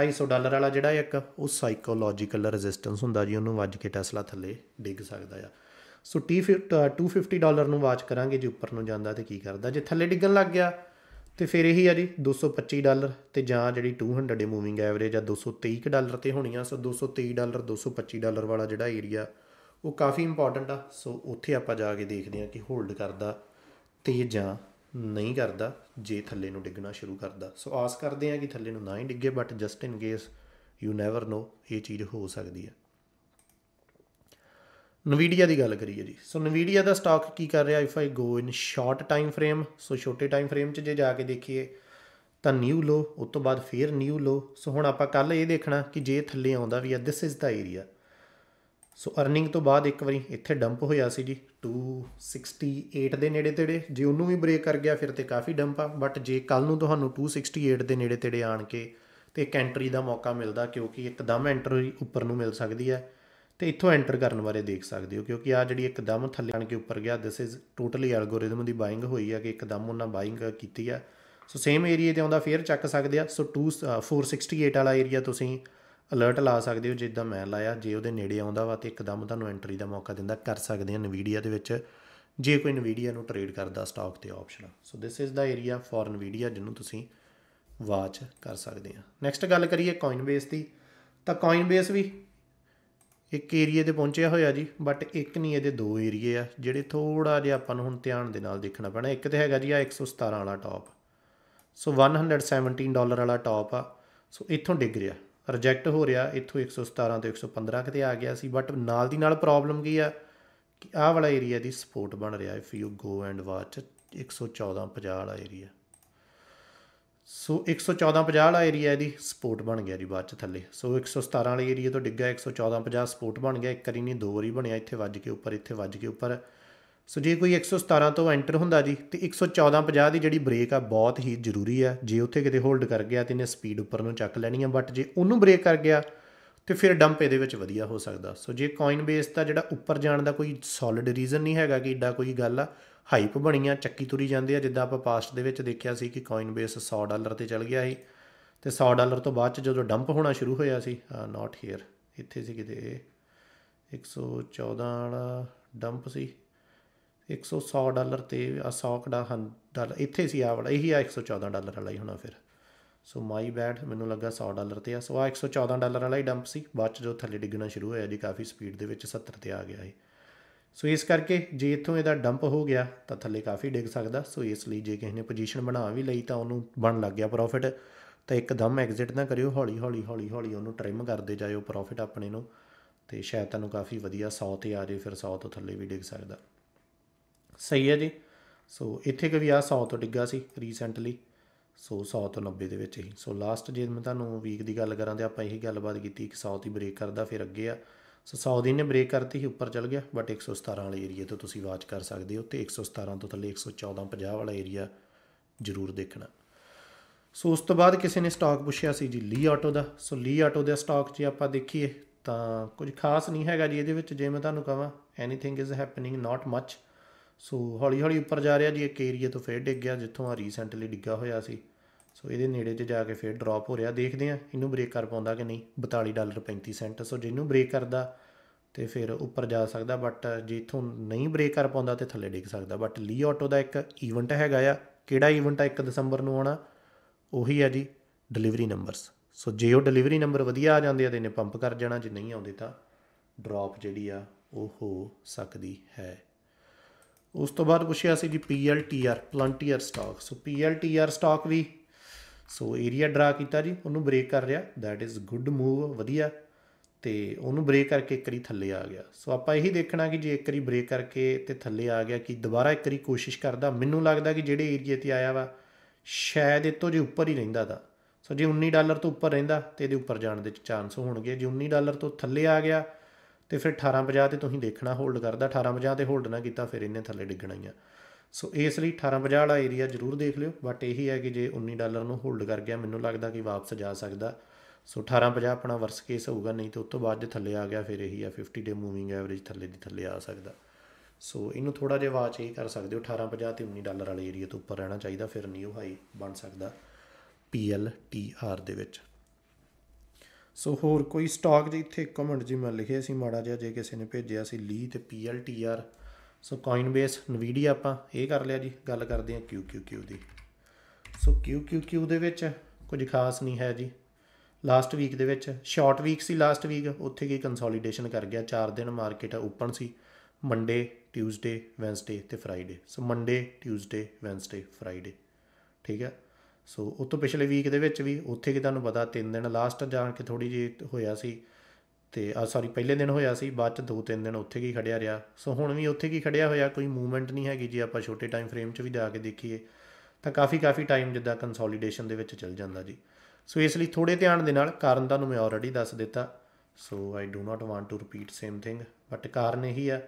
250 ਡਾਲਰ ਵਾਲਾ ਜਿਹੜਾ ਇੱਕ ਉਹ ਸਾਈਕੋਲੋਜੀਕਲ ਰੈਜ਼ਿਸਟੈਂਸ ਹੁੰਦਾ ਜੀ ਉਹਨੂੰ ਵੱਜ ਕੇ ਟੈਸਲਾ ਥੱਲੇ ਡਿੱਗ ਸਕਦਾ ਆ ਸੋ 250 ਡਾਲਰ ਨੂੰ ਵਾਚ ਕਰਾਂਗੇ ਜੇ ਉੱਪਰ ਨੂੰ ਜਾਂਦਾ ਤੇ ਕੀ ਕਰਦਾ ਜੇ ਥੱਲੇ ਡਿੱਗਣ ਲੱਗ ਗਿਆ ਤੇ ਫਿਰ ਇਹੀ ਆ ਜੀ 225 ਡਾਲਰ ਤੇ ਜਾਂ ਜਿਹੜੀ 200 ਦੇ ਮੂਵਿੰਗ ਐਵਰੇਜ ਆ 223 ਡਾਲਰ ਤੇ ਹੋਣੀ ਆ ਸੋ 223 ਡਾਲਰ 225 ਡਾਲਰ ਵਾਲਾ ਜਿਹੜਾ ਏਰੀਆ ਉਹ ਕਾਫੀ ਇੰਪੋਰਟੈਂਟ ਆ ਸੋ ਉੱਥੇ ਆਪਾਂ ਜਾ ਕੇ ਦੇਖਦੇ ਆ ਕਿ ਹੋਲਡ ਕਰਦਾ ਤੇ ਜਾਂ ਨਹੀਂ ਕਰਦਾ ਜੇ ਥੱਲੇ ਨੂੰ ਡਿੱਗਣਾ ਸ਼ੁਰੂ ਕਰਦਾ ਸੋ ਆਸ ਕਰਦੇ ਆ ਕਿ ਥੱਲੇ ਨੂੰ ਨਾ ਹੀ ਡਿੱਗੇ but just in case you never know ਇਹ ਚੀਜ਼ ਹੋ ਸਕਦੀ ਆ ਨਵੀਡੀਆ ਦੀ ਗੱਲ ਕਰੀਏ ਜੀ ਸੋ ਨਵੀਡੀਆ ਦਾ ਸਟਾਕ ਕੀ ਕਰ ਰਿਹਾ if I go in short time frame so ਛੋਟੇ ਟਾਈਮ ਫਰੇਮ 'ਚ ਜੇ ਜਾ ਕੇ ਦੇਖੀਏ ਤਾਂ ਨਿਊ ਲੋ ਉਸ ਤੋਂ ਬਾਅਦ ਫੇਰ ਨਿਊ ਲੋ ਸੋ ਹੁਣ ਆਪਾਂ ਕੱਲ ਇਹ ਦੇਖਣਾ ਕਿ ਜੇ ਥੱਲੇ ਆਉਂਦਾ ਵੀ ਆ this is the area so earning ਤੋਂ ਬਾਅਦ ਇੱਕ ਵਾਰੀ ਇੱਥੇ ਡੰਪ ਹੋਇਆ ਸੀ ਜੀ 268 ਦੇ ਨੇੜੇ ਤੇੜੇ ਜੇ ਉਹਨੂੰ ਵੀ ਬ੍ਰੇਕ ਕਰ ਗਿਆ ਫਿਰ ਤੇ ਕਾਫੀ ਡੰਪ ਆ ਬਟ ਜੇ ਕੱਲ ਨੂੰ ਤੁਹਾਨੂੰ 268 ਦੇ ਨੇੜੇ ਤੇੜੇ ਆਣ ਕੇ ਤੇ ਇੱਕ ਐਂਟਰੀ ਦਾ ਮੌਕਾ ਮਿਲਦਾ ਕਿਉਂਕਿ ਇੱਕਦਮ ਐਂਟਰੀ ਉੱਪਰ ਨੂੰ ਮਿਲ ਸਕਦੀ ਹੈ ਤੇ ਇੱਥੋਂ ਐਂਟਰ ਕਰਨ ਬਾਰੇ ਦੇਖ ਸਕਦੇ ਹੋ ਕਿਉਂਕਿ ਆ ਜਿਹੜੀ ਇੱਕਦਮ ਥੱਲੇ ਆਣ ਕੇ ਉੱਪਰ ਗਿਆ ਦਿਸ ਇਜ਼ ਟੋਟਲੀ ਐਲਗੋਰਿਥਮ ਦੀ ਬਾਇੰਗ ਹੋਈ ਆ ਕਿ ਇੱਕਦਮ ਉਹਨਾਂ ਬਾਇੰਗ ਕੀਤੀ ਆ ਸੋ ਸੇਮ ਏਰੀਆ ਤੇ ਆਉਂਦਾ ਫੇਰ ਚੱਕ ਸਕਦੇ ਆ ਸੋ 2 468 ਵਾਲਾ ਏਰੀਆ ਤੁਸੀਂ ਅਲਰਟ ਲਾ ਸਕਦੇ ਹੋ ਜਿੱਦਾਂ ਮੈਂ ਲਾਇਆ ਜੇ ਉਹਦੇ ਨੇੜੇ ਆਉਂਦਾ ਵਾ ਤੇ ਇੱਕਦਮ ਤੁਹਾਨੂੰ ਐਂਟਰੀ ਦਾ ਮੌਕਾ ਦਿੰਦਾ ਕਰ ਸਕਦੇ ਆ ਨਵੀਡੀਆ ਦੇ ਵਿੱਚ ਜੇ ਕੋਈ ਨਵੀਡੀਆ ਨੂੰ ਟ੍ਰੇਡ ਕਰਦਾ ਸਟਾਕ ਤੇ option so this is the area for Nvidia ਜਿਹਨੂੰ ਤੁਸੀਂ ਵਾਚ ਕਰ ਸਕਦੇ ਆ ਨੈਕਸਟ ਗੱਲ ਕਰੀਏ ਬੇਸ ਦੀ ਤਾਂ ਬੇਸ ਵੀ ਇੱਕ ਏਰੀਏ ਤੇ ਪਹੁੰਚਿਆ ਹੋਇਆ ਜੀ ਬਟ ਇੱਕ ਨਹੀਂ ਇਹਦੇ ਦੋ ਏਰੀਏ ਆ ਜਿਹੜੇ ਥੋੜਾ ਜਿਹਾ ਆਪਾਂ ਨੂੰ ਹੁਣ ਧਿਆਨ ਦੇ ਨਾਲ ਦੇਖਣਾ ਪੈਣਾ ਇੱਕ ਤੇ ਹੈਗਾ ਜੀ ਆ 117 ਵਾਲਾ ਟੌਪ ਸੋ 117 ਡਾਲਰ ਵਾਲਾ ਟੌਪ ਆ ਸੋ ਇੱਥੋਂ ਡਿੱਗ ਰਿਹਾ ਰਿਜੈਕਟ ਹੋ ਰਿਹਾ ਇੱਥੋਂ 117 ਤੋਂ 115 ਕਿਤੇ ਆ ਗਿਆ ਸੀ ਬਟ ਨਾਲ ਦੀ ਨਾਲ ਪ੍ਰੋਬਲਮ ਕੀ ਆ ਕਿ ਆਹ ਵਾਲਾ ਏਰੀਆ ਦੀ ਸਪੋਰਟ ਬਣ ਰਿਹਾ if you go and watch 114 50 ਵਾਲਾ ਏਰੀਆ ਸੋ 11450 ਵਾਲਾ ਏਰੀਆ ਇਹਦੀ ਸਪੋਰਟ ਬਣ ਗਿਆ ਜੀ ਬਾਅਦ ਚ ਥੱਲੇ ਸੋ 117 ਵਾਲੇ ਏਰੀਆ ਤੋਂ ਡਿੱਗਾ 11450 ਸਪੋਰਟ ਬਣ ਗਿਆ ਇੱਕ ਕਰੀ ਨਹੀਂ ਦੋ ਵਾਰੀ ਬਣਿਆ ਇੱਥੇ ਵੱਜ ਕੇ ਉੱਪਰ ਇੱਥੇ ਵੱਜ ਕੇ ਉੱਪਰ ਸੋ ਜੇ ਕੋਈ 117 ਤੋਂ ਐਂਟਰ ਹੁੰਦਾ ਜੀ ਤੇ 11450 ਦੀ ਜਿਹੜੀ ਬ੍ਰੇਕ ਆ ਬਹੁਤ ਹੀ ਜ਼ਰੂਰੀ ਆ ਜੇ ਉੱਥੇ ਕਿਤੇ ਹੋਲਡ ਕਰ ਗਿਆ ਤੇ ਇਹਨੇ ਸਪੀਡ ਉੱਪਰ ਨੂੰ ਚੱਕ ਲੈਣੀ ਆ ਬਟ ਜੇ ਉਹਨੂੰ ਬ੍ਰੇਕ ਕਰ ਗਿਆ ਤੇ ਫਿਰ ਡੰਪ ਇਹਦੇ ਵਿੱਚ ਵਧੀਆ ਹੋ ਸਕਦਾ ਸੋ ਜੇ ਕੋਇਨ ਬੇਸ ਦਾ ਜਿਹੜਾ ਉੱਪਰ ਜਾਣ ਦਾ ਕੋਈ ਸੋਲਿਡ ਰੀਜ਼ਨ ਨਹੀਂ ਹੈਗਾ ਕਿ ਏਡਾ ਕੋਈ ਗੱਲ ਆ ਹਾਈਪ ਬਣੀਆਂ ਚੱਕੀ ਤੁਰੀ ਜਾਂਦੇ ਆ ਜਿੱਦਾਂ ਆਪਾਂ ਪਾਸਟ ਦੇ ਵਿੱਚ ਦੇਖਿਆ ਸੀ ਕਿ ਬੇਸ 100 ਡਾਲਰ ਤੇ ਚੱਲ ਗਿਆ ਸੀ ਤੇ 100 ਡਾਲਰ ਤੋਂ ਬਾਅਦ ਚ ਜਦੋਂ ਡੰਪ ਹੋਣਾ ਸ਼ੁਰੂ ਹੋਇਆ ਸੀ ਨਾਟ ਹੇਅਰ ਇੱਥੇ ਸੀ ਕਿਤੇ 114 ਵਾਲਾ ਡੰਪ ਸੀ 100 ਡਾਲਰ ਤੇ ਆ 100 ਕੜਾ ਡਾਲਰ ਇੱਥੇ ਸੀ ਆ ਵਾਲਾ ਇਹੀ ਆ 114 ਡਾਲਰ ਵਾਲਾ ਹੀ ਹੋਣਾ ਫਿਰ ਸੋ ਮਾਈ ਬੈਡ ਮੈਨੂੰ ਲੱਗਾ 100 ਡਾਲਰ ਤੇ ਆ ਸੋ ਆ 114 ਡਾਲਰ ਵਾਲਾ ਹੀ ਡੰਪ ਸੀ ਬਾਅਦ ਚ ਜੋ ਥੱਲੇ ਡਿੱਗਣਾ ਸ਼ੁਰੂ ਹੋਇਆ ਜੀ ਕਾਫੀ ਸਪੀਡ ਦੇ ਵਿੱਚ 70 ਤੇ ਆ ਗਿਆ ਇਹ ਸੋ ਇਸ ਕਰਕੇ ਜੇ ਇਥੋਂ ਇਹਦਾ ਡੰਪ ਹੋ ਗਿਆ ਤਾਂ ਥੱਲੇ ਕਾਫੀ ਡਿੱਗ ਸਕਦਾ ਸੋ ਇਸ ਲਈ ਜੇ ਕਿਸੇ ਨੇ ਪੋਜੀਸ਼ਨ ਬਣਾ ਵੀ ਲਈ ਤਾਂ ਉਹਨੂੰ ਬਣ ਲੱਗ ਗਿਆ ਪ੍ਰੋਫਿਟ ਤਾਂ ਇੱਕਦਮ ਐਗਜ਼ਿਟ ਨਾ ਕਰਿਓ ਹੌਲੀ ਹੌਲੀ ਹੌਲੀ ਹੌਲੀ ਉਹਨੂੰ ਟ੍ਰਿਮ ਕਰਦੇ ਜਾਇਓ ਪ੍ਰੋਫਿਟ ਆਪਣੇ ਨੂੰ ਤੇ ਸ਼ਾਇਦ ਤੁਹਾਨੂੰ ਕਾਫੀ ਵਧੀਆ 100 ਤੇ ਆ ਜੇ ਫਿਰ 100 ਤੋਂ ਥੱਲੇ ਵੀ ਡਿੱਗ ਸਕਦਾ ਸਹੀ ਹੈ ਜੀ ਸੋ ਇੱਥੇ ਕਿ ਵੀ ਆ 100 ਤੋਂ ਡਿੱਗਾ ਸੀ ਰੀਸੈਂਟਲੀ ਸੋ 100 ਤੋਂ 90 ਦੇ ਵਿੱਚ ਹੀ ਸੋ ਲਾਸਟ ਜੇ ਮੈਂ ਤੁਹਾਨੂੰ ਵੀਕ ਦੀ ਗੱਲ ਕਰਾਂ ਤੇ ਆਪਾਂ ਇਹੀ ਗੱਲਬਾਤ ਕੀਤੀ ਕਿ 100 ਦੀ ਬ੍ਰੇਕ ਕਰਦਾ ਫਿਰ ਅੱਗੇ ਆ ਸੋ 100 ਦੀ ਨੇ ਬ੍ਰੇਕ ਕਰਤੀ ਸੀ ਉੱਪਰ ਚਲ ਗਿਆ ਬਟ 117 ਵਾਲੇ ਏਰੀਆ ਤੋਂ ਤੁਸੀਂ ਵਾਚ ਕਰ ਸਕਦੇ ਹੋ ਤੇ 117 ਤੋਂ ਥੱਲੇ 114 50 ਵਾਲਾ ਏਰੀਆ ਜ਼ਰੂਰ ਦੇਖਣਾ ਸੋ ਉਸ ਤੋਂ ਬਾਅਦ ਕਿਸੇ ਨੇ ਸਟਾਕ ਪੁੱਛਿਆ ਸੀ ਜੀ ਲੀ ਆਟੋ ਦਾ ਸੋ ਲੀ ਆਟੋ ਦਾ ਸਟਾਕ ਜੇ ਆਪਾਂ ਦੇਖੀਏ ਤਾਂ ਕੁਝ ਖਾਸ ਨਹੀਂ ਹੈਗਾ ਜੀ ਇਹਦੇ ਵਿੱਚ ਜੇ ਮੈਂ ਤੁਹਾਨੂੰ ਕਹਾਂ anything is happening not much so ਹੌਲੀ ਹੌਲੀ ਉੱਪਰ ਜਾ ਰਿਹਾ ਜੀ ਇੱਕ ਏਰੀਆ ਤੋਂ ਫੇਰ ਡਿੱਗ ਗਿਆ ਜਿੱਥੋਂ ਆ ਰੀਸੈਂਟਲੀ ਡਿੱਗਾ ਹੋਇਆ ਸੀ ਸੋ ਇਹਦੇ ਨੇੜੇ ਤੇ ਜਾ ਕੇ ਫਿਰ ਡ੍ਰੌਪ ਹੋ ਰਿਹਾ ਦੇਖਦੇ ਆ ਇਹਨੂੰ ਬ੍ਰੇਕ ਕਰ ਪਾਉਂਦਾ ਕਿ ਨਹੀਂ 42 ਡਾਲਰ 35 ਸੈਂਟ ਸੋ ਜਿਹਨੂੰ ਬ੍ਰੇਕ ਕਰਦਾ ਤੇ ਫਿਰ ਉੱਪਰ ਜਾ ਸਕਦਾ ਬਟ ਜੇ ਇਥੋਂ ਨਹੀਂ ਬ੍ਰੇਕ ਕਰ ਪਾਉਂਦਾ ਤੇ ਥੱਲੇ ਡਿੱਗ ਸਕਦਾ ਬਟ ਲੀ ਆਟੋ ਦਾ ਇੱਕ ਇਵੈਂਟ ਹੈਗਾ ਆ ਕਿਹੜਾ ਇਵੈਂਟ ਆ 1 ਦਸੰਬਰ ਨੂੰ ਆਉਣਾ ਉਹੀ ਆ ਜੀ ਡਿਲੀਵਰੀ ਨੰਬਰਸ ਸੋ ਜੇ ਉਹ ਡਿਲੀਵਰੀ ਨੰਬਰ ਵਧੀਆ ਆ ਜਾਂਦੇ ਆ ਤੇ ਇਹਨੇ ਪੰਪ ਕਰ ਜਾਣਾ ਜੇ ਨਹੀਂ ਆਉਂਦੇ ਤਾਂ ਡ੍ਰੌਪ ਜਿਹੜੀ ਆ ਉਹ ਹੋ ਸਕਦੀ ਹੈ ਉਸ ਤੋਂ ਬਾਅਦ ਪੁੱਛਿਆ ਸੀ ਜੀ PLTR Palantir stock so PLTR stock ਵੀ ਸੋ ਏਰੀਆ ਡਰਾ ਕੀਤਾ ਜੀ ਉਹਨੂੰ ਬ੍ਰੇਕ ਕਰ ਰਿਹਾ ਥੈਟ ਇਜ਼ ਗੁੱਡ ਮੂਵ ਵਧੀਆ ਤੇ ਉਹਨੂੰ ਬ੍ਰੇਕ ਕਰਕੇ ਇੱਕ ਵਾਰੀ ਥੱਲੇ ਆ ਗਿਆ ਸੋ ਆਪਾਂ ਇਹੀ ਦੇਖਣਾ ਕਿ ਜੇ ਇੱਕ ਵਾਰੀ ਬ੍ਰੇਕ ਕਰਕੇ ਤੇ ਥੱਲੇ ਆ ਗਿਆ ਕਿ ਦੁਬਾਰਾ ਇੱਕ ਵਾਰੀ ਕੋਸ਼ਿਸ਼ ਕਰਦਾ ਮੈਨੂੰ ਲੱਗਦਾ ਕਿ ਜਿਹੜੇ ਏਰੀਆ ਤੇ ਆਇਆ ਵਾ ਸ਼ਾਇਦ ਇਹ ਤੋਂ ਜੇ ਉੱਪਰ ਹੀ ਰਹਿੰਦਾ ਤਾਂ ਸੋ ਜੇ 19 ਡਾਲਰ ਤੋਂ ਉੱਪਰ ਰਹਿੰਦਾ ਤੇ ਇਹਦੇ ਉੱਪਰ ਜਾਣ ਦੇ ਚਾਂਸ ਹੋਣਗੇ ਜੇ 19 ਡਾਲਰ ਤੋਂ ਥੱਲੇ ਆ ਗਿਆ ਤੇ ਫਿਰ 1850 ਤੇ ਤੁਸੀਂ ਦੇਖਣਾ ਹੋਲਡ ਕਰਦਾ 1850 ਤੇ ਹੋਲਡ ਨਾ ਕੀਤਾ ਫਿਰ ਇਹਨੇ ਥੱਲੇ ਡਿੱਗਣਾ ਹੀ ਆ ਸੋ ਇਸ ਲਈ 1850 ਵਾਲਾ ਏਰੀਆ ਜ਼ਰੂਰ ਦੇਖ ਲਿਓ ਬਟ ਇਹੀ ਹੈ ਕਿ ਜੇ 19 ਡਾਲਰ ਨੂੰ ਹੋਲਡ ਕਰ ਗਿਆ ਮੈਨੂੰ ਲੱਗਦਾ ਕਿ ਵਾਪਸ ਜਾ ਸਕਦਾ ਸੋ 1850 ਆਪਣਾ ਵਰਸ ਕੇਸ ਹੋਊਗਾ ਨਹੀਂ ਤੇ ਉਸ ਤੋਂ ਬਾਅਦ ਜੇ ਥੱਲੇ ਆ ਗਿਆ ਫਿਰ ਇਹੀ ਹੈ 50 ਡੇ ਮੂਵਿੰਗ ਐਵਰੇਜ ਥੱਲੇ ਦੀ ਥੱਲੇ ਆ ਸਕਦਾ ਸੋ ਇਹਨੂੰ ਥੋੜਾ ਜਿਹਾ ਵਾਚ ਇਹ ਕਰ ਸਕਦੇ ਹੋ 1850 ਤੇ 19 ਡਾਲਰ ਵਾਲੇ ਏਰੀਆ ਤੋਂ ਉੱਪਰ ਰਹਿਣਾ ਚਾਹੀਦਾ ਫਿਰ ਨਿਊ ਹਾਈ ਬਣ ਸਕਦਾ PLTR ਦੇ ਵਿੱਚ ਸੋ ਹੋਰ ਕੋਈ ਸਟਾਕ ਜਿੱਥੇ ਕਮੈਂਟ ਜੀ ਮੈਂ ਲਿਖਿਆ ਸੀ ਮਾੜਾ ਜਿਹਾ ਜੇ ਕਿਸੇ ਨੇ ਭੇਜਿਆ ਸੀ ਲੀ ਤੇ PLTR ਸੋ ਕੋਇਨਬੇਸ ਨਵੀਡੀਆ ਆਪਾਂ ਇਹ ਕਰ ਲਿਆ ਜੀ ਗੱਲ ਕਰਦੇ ਹਾਂ QQQ ਦੀ ਸੋ QQQ ਦੇ ਵਿੱਚ ਕੁਝ ਖਾਸ ਨਹੀਂ ਹੈ ਜੀ ਲਾਸਟ ਵੀਕ ਦੇ ਵਿੱਚ ਸ਼ਾਰਟ ਵੀਕ ਸੀ ਲਾਸਟ ਵੀਕ ਉੱਥੇ ਕੀ ਕੰਸੋਲੀਡੇਸ਼ਨ ਕਰ ਗਿਆ 4 ਦਿਨ ਮਾਰਕੀਟ ਓਪਨ ਸੀ ਮੰਡੇ ਟਿਊਜ਼ਡੇ ਵੈਨਸਡੇ ਤੇ Friday so Monday Tuesday Wednesday Friday ਠੀਕ ਹੈ ਸੋ ਉਸ ਤੋਂ ਪਿਛਲੇ ਵੀਕ ਦੇ ਵਿੱਚ ਵੀ ਉੱਥੇ ਕੀ ਤੁਹਾਨੂੰ ਪਤਾ 3 ਦਿਨ ਲਾਸਟ ਜਾਣ ਕੇ ਥੋੜੀ ਜਿਹੀ ਹੋਇਆ ਸੀ ਤੇ ਆ ਸੌਰੀ ਪਹਿਲੇ ਦਿਨ ਹੋਇਆ ਸੀ ਬਾਅਦ ਚ ਦੋ ਤਿੰਨ ਦਿਨ ਉੱਥੇ ਕੀ ਖੜਿਆ ਰਿਹਾ ਸੋ ਹੁਣ ਵੀ ਉੱਥੇ ਕੀ ਖੜਿਆ ਹੋਇਆ ਕੋਈ ਮੂਵਮੈਂਟ ਨਹੀਂ ਹੈਗੀ ਜੀ ਆਪਾਂ ਛੋਟੇ ਟਾਈਮ ਫਰੇਮ 'ਚ ਵੀ ਜਾ ਕੇ ਦੇਖੀਏ ਤਾਂ ਕਾਫੀ ਕਾਫੀ ਟਾਈਮ ਜਿੱਦਾਂ ਕੰਸੋਲੀਡੇਸ਼ਨ ਦੇ ਵਿੱਚ ਚੱਲ ਜਾਂਦਾ ਜੀ ਸੋ ਇਸ ਲਈ ਥੋੜੇ ਧਿਆਨ ਦੇ ਨਾਲ ਕਾਰਨ ਤੁਹਾਨੂੰ ਮੈਂ ਆਲਰੇਡੀ ਦੱਸ ਦਿੱਤਾ so I do not want to repeat same thing but ਕਾਰਨ ਇਹੀ ਆ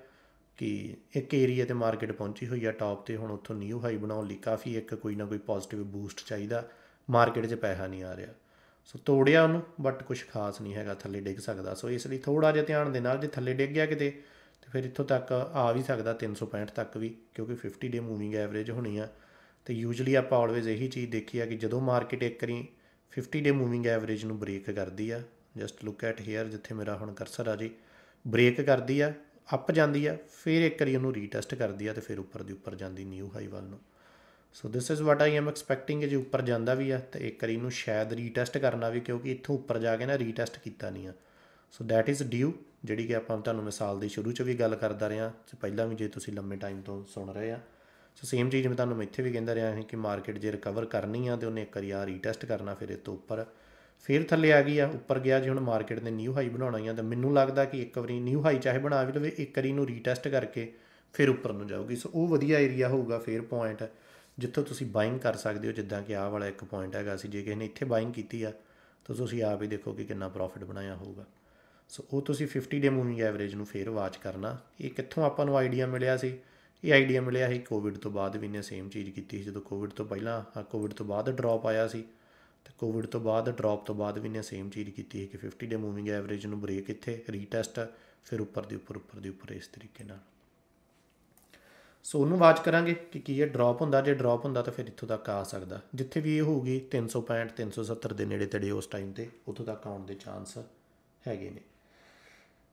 ਕਿ ਇੱਕ ਏਰੀਆ ਤੇ ਮਾਰਕੀਟ ਪਹੁੰਚੀ ਹੋਈ ਆ ਟਾਪ ਤੇ ਹੁਣ ਉੱਥੋਂ ਨਿਊ ਹਾਈ ਬਣਾਉਣ ਲਈ ਕਾਫੀ ਇੱਕ ਕੋਈ ਨਾ ਕੋਈ ਪੋਜ਼ਿਟਿਵ ਬੂਸਟ ਚਾਹੀਦਾ ਮਾਰਕੀਟ 'ਚ ਪੈਸਾ ਨਹੀਂ ਆ ਰਿਹਾ ਸੋ ਤੋੜਿਆ ਉਹਨੂੰ ਬਟ ਕੁਝ ਖਾਸ ਨਹੀਂ ਹੈਗਾ ਥੱਲੇ ਡਿੱਗ ਸਕਦਾ ਸੋ ਇਸ ਲਈ ਥੋੜਾ ਜਿਹਾ ਧਿਆਨ ਦੇ ਨਾਲ ਜੇ ਥੱਲੇ ਡਿੱਗ ਗਿਆ ਕਿਤੇ ਤੇ ਫਿਰ ਇੱਥੋਂ ਤੱਕ ਆ ਵੀ ਸਕਦਾ 365 ਤੱਕ ਵੀ ਕਿਉਂਕਿ 50 ਡੇ ਮੂਵਿੰਗ ਐਵਰੇਜ ਹੋਣੀ ਆ ਤੇ ਯੂਜੂਲੀ ਆਪਾਂ ਆਲਵੇਜ਼ ਇਹੀ ਚੀਜ਼ ਦੇਖੀ ਆ ਕਿ ਜਦੋਂ ਮਾਰਕੀਟ ਇੱਕ ਕਰੀ 50 ਡੇ ਮੂਵਿੰਗ ਐਵਰੇਜ ਨੂੰ ਬ੍ਰੇਕ ਕਰਦੀ ਆ ਜਸਟ ਲੁੱਕ ਐਟ ਹੇਅਰ ਜਿੱਥੇ ਮੇਰਾ ਹੁਣ ਕਰਸਰ ਆ ਜੀ ਬ੍ਰੇਕ ਕਰਦੀ ਆ ਅੱਪ ਜਾਂਦੀ ਆ ਫਿਰ ਇੱਕ ਵਾਰੀ ਉਹਨੂੰ ਰੀਟੈਸਟ ਕਰਦੀ ਆ ਤੇ ਫਿਰ ਉੱਪਰ ਦੀ ਉੱਪਰ ਜਾਂਦੀ ਨਿਊ ਹਾਈ ਵੱਲ ਨੂੰ so this is what I am expecting ਜੇ ਉੱਪਰ ਜਾਂਦਾ ਵੀ ਆ ਤੇ ਇੱਕ ਵਾਰੀ ਨੂੰ ਸ਼ਾਇਦ ਰੀਟੈਸਟ ਕਰਨਾ ਵੀ ਕਿਉਂਕਿ ਇੱਥੋਂ ਉੱਪਰ ਜਾ ਕੇ ਨਾ ਰੀਟੈਸਟ ਕੀਤਾ ਨਹੀਂ ਆ ਸੋ ਥੈਟ ਇਜ਼ ਡਿਊ ਜਿਹੜੀ ਕਿ ਆਪਾਂ ਤੁਹਾਨੂੰ ਮਿਸਾਲ ਦੀ ਸ਼ੁਰੂ 'ਚ ਵੀ ਗੱਲ ਕਰਦਾ ਰਿਹਾ ਤੇ ਪਹਿਲਾਂ ਵੀ ਜੇ ਤੁਸੀਂ ਲੰਮੇ ਟਾਈਮ ਤੋਂ ਸੁਣ ਰਹੇ ਆ ਸੋ ਸੇਮ ਚੀਜ਼ ਮੈਂ ਤੁਹਾਨੂੰ ਇੱਥੇ ਵੀ ਕਹਿੰਦਾ ਰਿਹਾ ਹਾਂ ਕਿ ਮਾਰਕੀਟ ਜੇ ਰਿਕਵਰ ਕਰਨੀ ਆ ਤੇ ਉਹਨੇ ਇੱਕ ਵਾਰੀ ਆ ਰੀਟੈਸਟ ਕਰਨਾ ਫਿਰ ਇਹ ਤੋਂ ਉੱਪਰ ਫਿਰ ਥੱਲੇ ਆ ਗਈ ਆ ਉੱਪਰ ਗਿਆ ਜੇ ਹੁਣ ਮਾਰਕੀਟ ਨੇ ਨਿਊ ਹਾਈ ਬਣਾਉਣਾ ਆ ਤੇ ਮੈਨੂੰ ਲੱਗਦਾ ਕਿ ਇੱਕ ਵਾਰੀ ਨਿਊ ਹਾਈ ਚਾਹੇ ਬਣਾ ਵੀ ਲਵੇ ਇੱਕ ਵਾਰੀ ਨੂੰ ਰੀਟੈਸਟ ਕਰਕੇ ਫਿਰ ਉੱਪਰ ਨੂੰ ਜਾਊਗੀ ਸੋ ਉਹ ਵਧੀਆ ਏਰੀਆ ਹੋਊਗਾ ਫੇਅਰ ਪੁਆਇੰਟ ਜਿੱਥੋਂ ਤੁਸੀਂ ਬਾਇੰਗ ਕਰ ਸਕਦੇ ਹੋ ਜਿੱਦਾਂ ਕਿ ਆਹ ਵਾਲਾ ਇੱਕ ਪੁਆਇੰਟ ਹੈਗਾ ਸੀ ਜੇ ਕਿਸੇ ਨੇ ਇੱਥੇ ਬਾਇੰਗ ਕੀਤੀ ਆ ਤਾਂ ਤੁਸੀਂ ਆਪ ਹੀ ਦੇਖੋ ਕਿ ਕਿੰਨਾ ਪ੍ਰੋਫਿਟ ਬਣਾਇਆ ਹੋਊਗਾ ਸੋ ਉਹ ਤੁਸੀਂ 50 ਡੇ ਮੂਵਿੰਗ ਐਵਰੇਜ ਨੂੰ ਫੇਰ ਵਾਚ ਕਰਨਾ ਇਹ ਕਿੱਥੋਂ ਆਪਾਂ ਨੂੰ ਆਈਡੀਆ ਮਿਲਿਆ ਸੀ ਇਹ ਆਈਡੀਆ ਮਿਲਿਆ ਸੀ ਕੋਵਿਡ ਤੋਂ ਬਾਅਦ ਵੀ ਨੇ ਸੇਮ ਚੀਜ਼ ਕੀਤੀ ਸੀ ਜਦੋਂ ਕੋਵਿਡ ਤੋਂ ਪਹਿਲਾਂ ਆ ਕੋਵਿਡ ਤੋਂ ਬਾਅਦ ਡ੍ਰੌਪ ਆਇਆ ਸੀ ਤੇ ਕੋਵਿਡ ਤੋਂ ਬਾਅਦ ਡ੍ਰੌਪ ਤੋਂ ਬਾਅਦ ਵੀ ਨੇ ਸੇਮ ਚੀਜ਼ ਕੀਤੀ ਕਿ 50 ਡੇ ਮੂਵਿੰਗ ਐਵਰੇਜ ਨੂੰ ਬ੍ਰੇਕ ਇੱਥੇ ਰੀਟੈਸਟ ਫਿਰ ਉੱਪਰ ਦੀ ਉੱਪਰ ਉੱਪਰ ਦੀ ਉੱਪਰ ਇਸ ਤਰੀਕੇ ਨਾਲ ਸੋ ਉਹਨੂੰ ਵਾਚ ਕਰਾਂਗੇ ਕਿ ਕੀ ਇਹ ਡ੍ਰੌਪ ਹੁੰਦਾ ਜੇ ਡ੍ਰੌਪ ਹੁੰਦਾ ਤਾਂ ਫਿਰ ਇੱਥੋਂ ਤੱਕ ਆ ਸਕਦਾ ਜਿੱਥੇ ਵੀ ਇਹ ਹੋਊਗੀ 365 370 ਦੇ ਨੇੜੇ ਤੇੜੇ ਉਸ ਟਾਈਮ ਤੇ ਉੱਥੋਂ ਤੱਕ ਆਉਣ ਦੇ ਚਾਂਸ ਹੈਗੇ ਨੇ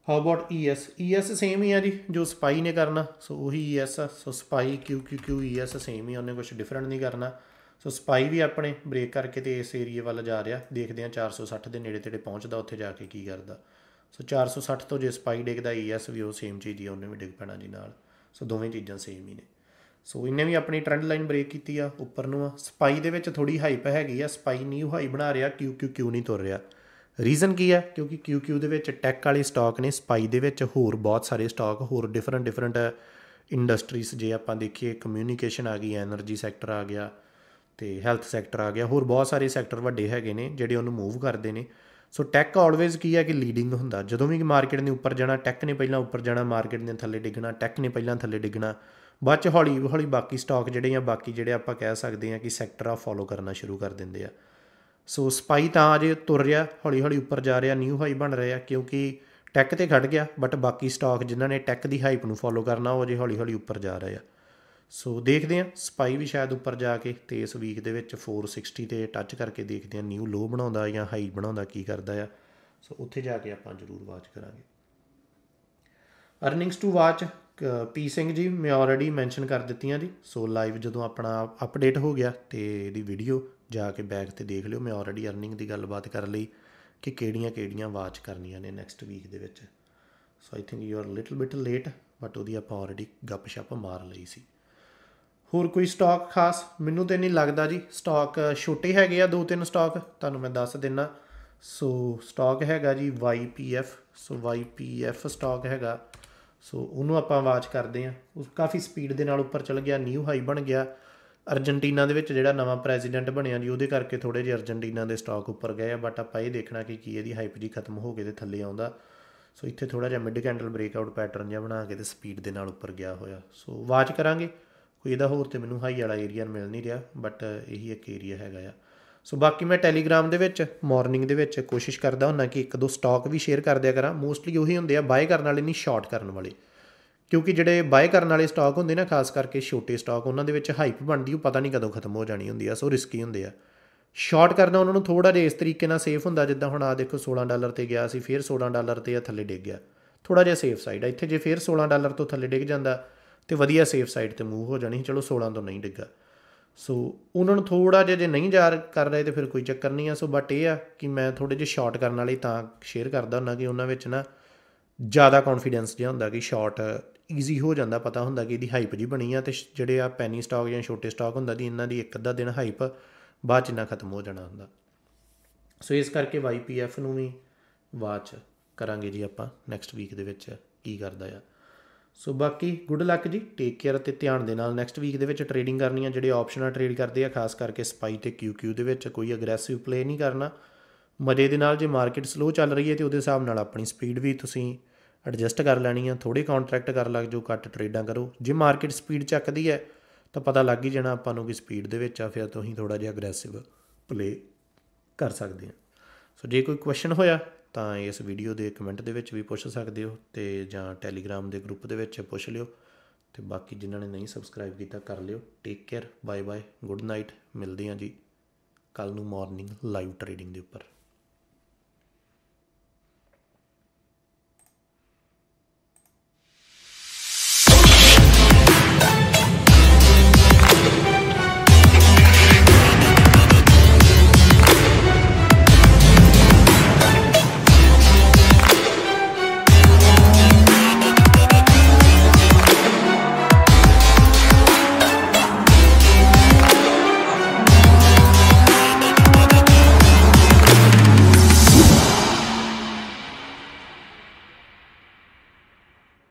how about ES ES same ਹੀ ਆ ਜੀ ਜੋ ਸਪਾਈ ਨੇ ਕਰਨਾ ਸੋ ਉਹੀ ES ਆ ਸੋ ਸਪਾਈ ਕਿਉ ES ਸੇਮ ਹੀ ਉਹਨੇ ਕੁਝ ਡਿਫਰੈਂਟ ਨਹੀਂ ਕਰਨਾ ਸੋ ਸਪਾਈ ਵੀ ਆਪਣੇ ਬ੍ਰੇਕ ਕਰਕੇ ਤੇ ਇਸ ਏਰੀਆ ਵੱਲ ਜਾ ਰਿਹਾ ਦੇਖਦੇ ਆ 460 ਦੇ ਨੇੜੇ ਤੇੜੇ ਪਹੁੰਚਦਾ ਉੱਥੇ ਜਾ ਕੇ ਕੀ ਕਰਦਾ ਸੋ 460 ਤੋਂ ਜੇ ਸਪਾਈ ਡੇਗਦਾ ES ਵੀ ਉਹ ਸੇਮ ਚੀਜ਼ ਹੀ ਉਹਨੇ ਵੀ ਡਿਗ ਪੈਣਾ ਜੀ ਨਾਲ ਸੋ ਦੋਵੇਂ ਚੀਜ਼ਾਂ ਸੇਮ ਹੀ ਨੇ ਸੋ ਇਹਨੇ ਵੀ ਆਪਣੀ ਟ੍ਰੈਂਡ ਲਾਈਨ ਬ੍ਰੇਕ ਕੀਤੀ ਆ ਉੱਪਰ ਨੂੰ ਆ ਸਪਾਈ ਦੇ ਵਿੱਚ ਥੋੜੀ ਹਾਈਪ ਹੈਗੀ ਆ ਸਪਾਈ ਨਿਊ ਹਾਈ ਬਣਾ ਰਿਹਾ ਕਿਉਂ ਕਿਉਂ ਕਿਉਂ ਨਹੀਂ ਤੁਰ ਰਿਹਾ ਰੀਜ਼ਨ ਕੀ ਹੈ ਕਿਉਂਕਿ ਕਿਉਂ ਕਿਉਂ ਦੇ ਵਿੱਚ ਟੈਕ ਵਾਲੇ ਸਟਾਕ ਨੇ ਸਪਾਈ ਦੇ ਵਿੱਚ ਹੋਰ ਬਹੁਤ ਸਾਰੇ ਸਟਾਕ ਹੋਰ ਡਿਫਰੈਂਟ ਡਿਫਰੈਂਟ ਇੰਡਸਟਰੀਜ਼ ਜੇ ਆਪਾਂ ਦੇਖੀਏ ਕਮਿਊਨੀਕੇਸ਼ਨ ਆ ਗਈ ਐਨਰਜੀ ਸੈਕਟਰ ਆ ਗਿਆ ਤੇ ਹੈਲਥ ਸੈਕਟਰ ਆ ਗਿਆ ਹੋਰ ਬਹੁਤ ਸਾਰੇ ਸੈਕਟਰ ਵੱਡੇ ਹੈਗੇ ਨੇ ਜਿਹੜੇ ਉਹਨੂੰ ਮੂਵ ਕਰਦੇ ਨੇ ਸੋ ਟੈਕ ਆਲਵੇਜ਼ ਕੀ ਹੈ ਕਿ ਲੀਡਿੰਗ ਹੁੰਦਾ ਜਦੋਂ ਵੀ ਮਾਰਕੀਟ ਨੇ ਉੱਪਰ ਜਾਣਾ ਟੈਕ ਨੇ ਪਹਿਲਾਂ ਉੱਪਰ ਜਾਣਾ ਮਾਰਕੀਟ ਨੇ ਥੱਲੇ ਡਿੱਗਣਾ ਟੈਕ ਨੇ ਪਹਿਲਾਂ ਥੱਲੇ ਡਿੱਗਣਾ ਬਾਅਦ ਚ ਹੌਲੀ ਹੌਲੀ ਬਾਕੀ ਸਟਾਕ ਜਿਹੜੇ ਆ ਬਾਕੀ ਜਿਹੜੇ ਆਪਾਂ ਕਹਿ ਸਕਦੇ ਆ ਕਿ ਸੈਕਟਰ ਆ ਫੋਲੋ ਕਰਨਾ ਸ਼ੁਰੂ ਕਰ ਦਿੰਦੇ ਆ ਸੋ ਸਪਾਈ ਤਾਂ ਅਜੇ ਤੁਰ ਰਿਹਾ ਹੌਲੀ ਹੌਲੀ ਉੱਪਰ ਜਾ ਰਿਹਾ ਨਿਊ ਹਾਈ ਬਣ ਰਿਹਾ ਕਿਉਂਕਿ ਟੈਕ ਤੇ ਖੜ ਗਿਆ ਬਟ ਬਾਕੀ ਸਟਾਕ ਜਿਨ੍ਹਾਂ ਨੇ ਟੈਕ ਦੀ ਹਾਈਪ ਨੂੰ ਫੋਲੋ ਕਰਨਾ ਉਹ ਅਜੇ ਹੌਲੀ ਹੌਲੀ ਉੱਪਰ ਜਾ ਰਹੇ ਆ ਸੋ ਦੇਖਦੇ ਆ ਸਪਾਈ ਵੀ ਸ਼ਾਇਦ ਉੱਪਰ ਜਾ ਕੇ ਤੇ ਇਸ ਵੀਕ ਦੇ ਵਿੱਚ 460 ਤੇ ਟੱਚ ਕਰਕੇ ਦੇਖਦੇ ਆ ਨਿਊ ਲੋ ਬਣਾਉਂਦਾ ਜਾਂ ਹਾਈ ਬਣਾਉਂਦਾ ਕੀ ਕਰਦਾ ਆ ਸੋ ਉੱਥੇ ਜਾ ਕੇ ਆਪਾਂ ਜ਼ਰੂਰ ਵਾਚ ਕਰਾਂਗੇ earnings to watch P Singh ji ਮੈਂ ਆਲਰੇਡੀ ਮੈਂਸ਼ਨ ਕਰ ਦਿੱਤੀਆਂ ਜੀ ਸੋ ਲਾਈਵ ਜਦੋਂ ਆਪਣਾ ਅਪਡੇਟ ਹੋ ਗਿਆ ਤੇ ਇਹਦੀ ਵੀਡੀਓ ਜਾ ਕੇ ਬੈਕ ਤੇ ਦੇਖ ਲਿਓ ਮੈਂ ਆਲਰੇਡੀ ਅਰਨਿੰਗ ਦੀ ਗੱਲਬਾਤ ਕਰ ਲਈ ਕਿ ਕਿਹੜੀਆਂ ਕਿਹੜੀਆਂ ਵਾਚ ਕਰਨੀਆਂ ਨੇ ਨੈਕਸਟ ਵੀਕ ਦੇ ਵਿੱਚ so I think you are little bit late but ਉਹਦੀ ਆਪਾਂ ਆਲਰੇਡੀ ਗੱਪਸ਼ਪ ਮਾਰ ਲਈ ਸੀ ਹੋਰ ਕੋਈ ਸਟਾਕ ਖਾਸ ਮੈਨੂੰ ਤੇ ਨਹੀਂ ਲੱਗਦਾ ਜੀ ਸਟਾਕ ਛੋਟੇ ਹੈਗੇ ਆ ਦੋ ਤਿੰਨ ਸਟਾਕ ਤੁਹਾਨੂੰ ਮੈਂ ਦੱਸ ਦਿੰਨਾ ਸੋ ਸਟਾਕ ਹੈਗਾ ਜੀ YPF ਸੋ YPF ਸਟਾਕ ਹੈਗਾ ਸੋ ਉਹਨੂੰ ਆਪਾਂ ਵਾਚ ਕਰਦੇ ਆ ਉਹ ਕਾਫੀ ਸਪੀਡ ਦੇ ਨਾਲ ਉੱਪਰ ਚਲ ਗਿਆ ਨਿਊ ਹਾਈ ਬਣ ਗਿਆ ਅਰਜنٹੀਨਾ ਦੇ ਵਿੱਚ ਜਿਹੜਾ ਨਵਾਂ ਪ੍ਰੈਜ਼ੀਡੈਂਟ ਬਣਿਆ ਜੀ ਉਹਦੇ ਕਰਕੇ ਥੋੜੇ ਜਿਹਾ ਅਰਜنٹੀਨਾ ਦੇ ਸਟਾਕ ਉੱਪਰ ਗਏ ਆ ਬਟ ਆਪਾਂ ਇਹ ਦੇਖਣਾ ਕਿ ਕੀ ਇਹਦੀ ਹਾਈਪ ਜੀ ਖਤਮ ਹੋ ਕੇ ਤੇ ਥੱਲੇ ਆਉਂਦਾ ਸੋ ਇੱਥੇ ਥੋੜਾ ਜਿਹਾ ਮਿਡ ਕੈਂਡਲ ਬ੍ਰੇਕਆਊਟ ਪੈਟਰਨ ਜਿਹਾ ਬਣਾ ਕੇ ਤੇ ਸਪੀਡ ਦੇ ਨਾਲ ਉੱਪਰ ਗਿਆ ਹੋਇਆ ਸੋ ਵਾਚ ਕਰਾਂਗੇ ਕੋਈ ਇਹਦਾ ਹੋਰ ਤੇ ਮੈਨੂੰ ਹਾਈ ਵਾਲਾ ਏਰੀਆ ਮਿਲ ਨਹੀਂ ਰਿਹਾ ਬਟ ਇਹੀ ਇੱਕ ਏਰੀਆ ਹੈਗਾ ਆ ਸੋ ਬਾਕੀ ਮੈਂ ਟੈਲੀਗ੍ਰਾਮ ਦੇ ਵਿੱਚ ਮਾਰਨਿੰਗ ਦੇ ਵਿੱਚ ਕੋਸ਼ਿਸ਼ ਕਰਦਾ ਹੁੰਨਾ ਕਿ ਇੱਕ ਦੋ ਸਟਾਕ ਵੀ ਸ਼ੇਅਰ ਕਰ ਦਿਆ ਕਰਾਂ ਮੋਸਟਲੀ ਉਹੀ ਹੁੰਦੇ ਆ ਬਾਏ ਕਰਨ ਵਾਲੇ ਨਹੀਂ ਸ਼ਾਰਟ ਕਰਨ ਵਾਲੇ ਕਿਉਂਕਿ ਜਿਹੜੇ ਬਾਏ ਕਰਨ ਵਾਲੇ ਸਟਾਕ ਹੁੰਦੇ ਨਾ ਖਾਸ ਕਰਕੇ ਛੋਟੇ ਸਟਾਕ ਉਹਨਾਂ ਦੇ ਵਿੱਚ ਹਾਈਪ ਬਣਦੀ ਉਹ ਪਤਾ ਨਹੀਂ ਕਦੋਂ ਖਤਮ ਹੋ ਜਾਣੀ ਹੁੰਦੀ ਆ ਸੋ ਰਿਸਕੀ ਹੁੰਦੇ ਆ ਸ਼ਾਰਟ ਕਰਨਾ ਉਹਨਾਂ ਨੂੰ ਥੋੜਾ ਜਿਹਾ ਇਸ ਤਰੀਕੇ ਨਾਲ ਸੇਫ ਹੁੰਦਾ ਜਿੱਦਾਂ ਹੁਣ ਆ ਦੇਖੋ 16 ਡਾਲਰ ਤੇ ਗਿਆ ਸੀ ਫਿਰ 16 ਡਾਲਰ ਤੇ ਆ ਥੱਲੇ ਡਿੱਗ ਗਿਆ ਥੋੜਾ ਜਿਹਾ ਸੇਫ ਸਾਈਡ ਆ ਇੱਥੇ ਜੇ ਫਿਰ 16 ਡਾਲਰ ਤੋਂ ਥੱਲੇ ਡਿੱਗ ਜਾਂਦਾ ਤੇ ਵਧੀਆ ਸੇਫ ਸਾਈਡ ਤੇ ਮੂਵ ਹੋ ਜਾਣੀ ਚਲੋ 16 ਤੋਂ ਨਹੀਂ ਡਿੱਗਾ ਸੋ ਉਹਨਾਂ ਨੂੰ ਥੋੜਾ ਜਿਹਾ ਜੇ ਨਹੀਂ ਜਾ ਕਰ ਰਹੇ ਤੇ ਫਿਰ ਕੋਈ ਚੱਕਰ ਨਹੀਂ ਆ ਸੋ ਬਟ ਇਹ ਆ ਕਿ ਮੈਂ ਥੋੜੇ ਜਿਹਾ ਸ਼ਾਰਟ ਕਰਨ ਵਾਲੇ ਤਾਂ ਸ਼ੇਅਰ ਕਰਦਾ ਹੁੰਦਾ ਕਿ ਉਹਨਾਂ ਵਿੱਚ ਨਾ ਜ਼ਿਆਦਾ ਕੌਨਫੀਡੈਂਸ ਜਿਹਾ ਹੁੰਦਾ ਕਿ ਸ਼ਾਰਟ ਈਜ਼ੀ ਹੋ ਜਾਂਦਾ ਪਤਾ ਹੁੰਦਾ ਕਿ ਇਹਦੀ ਹਾਈਪ ਜੀ ਬਣੀ ਆ ਤੇ ਜਿਹੜੇ ਆ ਪੈਨੀ ਸਟਾਕ ਜਾਂ ਛੋਟੇ ਸਟਾਕ ਹੁੰਦਾ ਦੀ ਇਹਨਾਂ ਦੀ ਇੱਕ ਅੱਧਾ ਦਿਨ ਹਾਈਪ ਬਾਅਦ ਚ ਨਾ ਖਤਮ ਹੋ ਜਾਣਾ ਹੁੰਦਾ ਸੋ ਇਸ ਕਰਕੇ YPF ਨੂੰ ਵੀ ਵਾਚ ਕਰਾਂਗੇ ਜੀ ਆਪਾਂ ਨੈਕਸਟ ਵੀਕ ਦੇ ਵਿੱਚ ਕੀ ਕਰਦਾ ਆ ਸੋ ਬਾਕੀ ਗੁੱਡ ਲੱਕ ਜੀ ਟੇਕ ਕੇਅਰ ਤੇ ਧਿਆਨ ਦੇ ਨਾਲ ਨੈਕਸਟ ਵੀਕ ਦੇ ਵਿੱਚ ਟਰੇਡਿੰਗ ਕਰਨੀ ਆ ਜਿਹੜੇ ਆਪਸ਼ਨਲ ਟਰੇਡ ਕਰਦੇ ਆ ਖਾਸ ਕਰਕੇ ਸਪਾਈ ਤੇ ਕਿਊਕਿਊ ਦੇ ਵਿੱਚ ਕੋਈ ਅਗਰੈਸਿਵ ਪਲੇ ਨਹੀਂ ਕਰਨਾ ਮਜ਼ੇ ਦੇ ਨਾਲ ਜੇ ਮਾਰਕੀਟ ਸਲੋ ਚੱਲ ਰਹੀ ਹੈ ਤੇ ਉਹਦੇ ਹਿਸਾਬ ਨਾਲ ਆਪਣੀ ਸਪੀਡ ਵੀ ਤੁਸੀਂ ਐਡਜਸਟ ਕਰ ਲੈਣੀ ਆ ਥੋੜੇ ਕੰਟਰੈਕਟ ਕਰ ਲੱਗ ਜੋ ਘੱਟ ਟਰੇਡਾਂ ਕਰੋ ਜੇ ਮਾਰਕੀਟ ਸਪੀਡ ਚੱਕਦੀ ਹੈ ਤਾਂ ਪਤਾ ਲੱਗ ਹੀ ਜਾਣਾ ਆਪਾਂ ਨੂੰ ਕਿ ਸਪੀਡ ਦੇ ਵਿੱਚ ਆ ਫਿਰ ਤੁਸੀਂ ਥੋੜਾ ਜਿਹਾ ਅਗਰੈਸਿਵ ਪਲੇ ਕਰ ਸਕਦੇ ਆ ਸੋ ਜੇ ਕੋਈ ਕੁਐਸਚਨ ਹੋਇਆ ਤਾਂ ਇਸ ਵੀਡੀਓ ਦੇ ਕਮੈਂਟ ਦੇ ਵਿੱਚ ਵੀ ਪੁੱਛ ਸਕਦੇ ਹੋ ਤੇ ਜਾਂ ਟੈਲੀਗ੍ਰਾਮ ਦੇ ਗਰੁੱਪ ਦੇ ਵਿੱਚ ਪੁੱਛ ਲਿਓ ਤੇ ਬਾਕੀ ਜਿਨ੍ਹਾਂ ਨੇ ਨਹੀਂ ਸਬਸਕ੍ਰਾਈਬ ਕੀਤਾ ਕਰ ਲਿਓ take care bye bye good night ਮਿਲਦੇ ਹਾਂ ਜੀ ਕੱਲ ਨੂੰ ਮਾਰਨਿੰਗ ਲਾਈਵ ਟ੍ਰੇਡਿੰਗ ਦੇ ਉੱਪਰ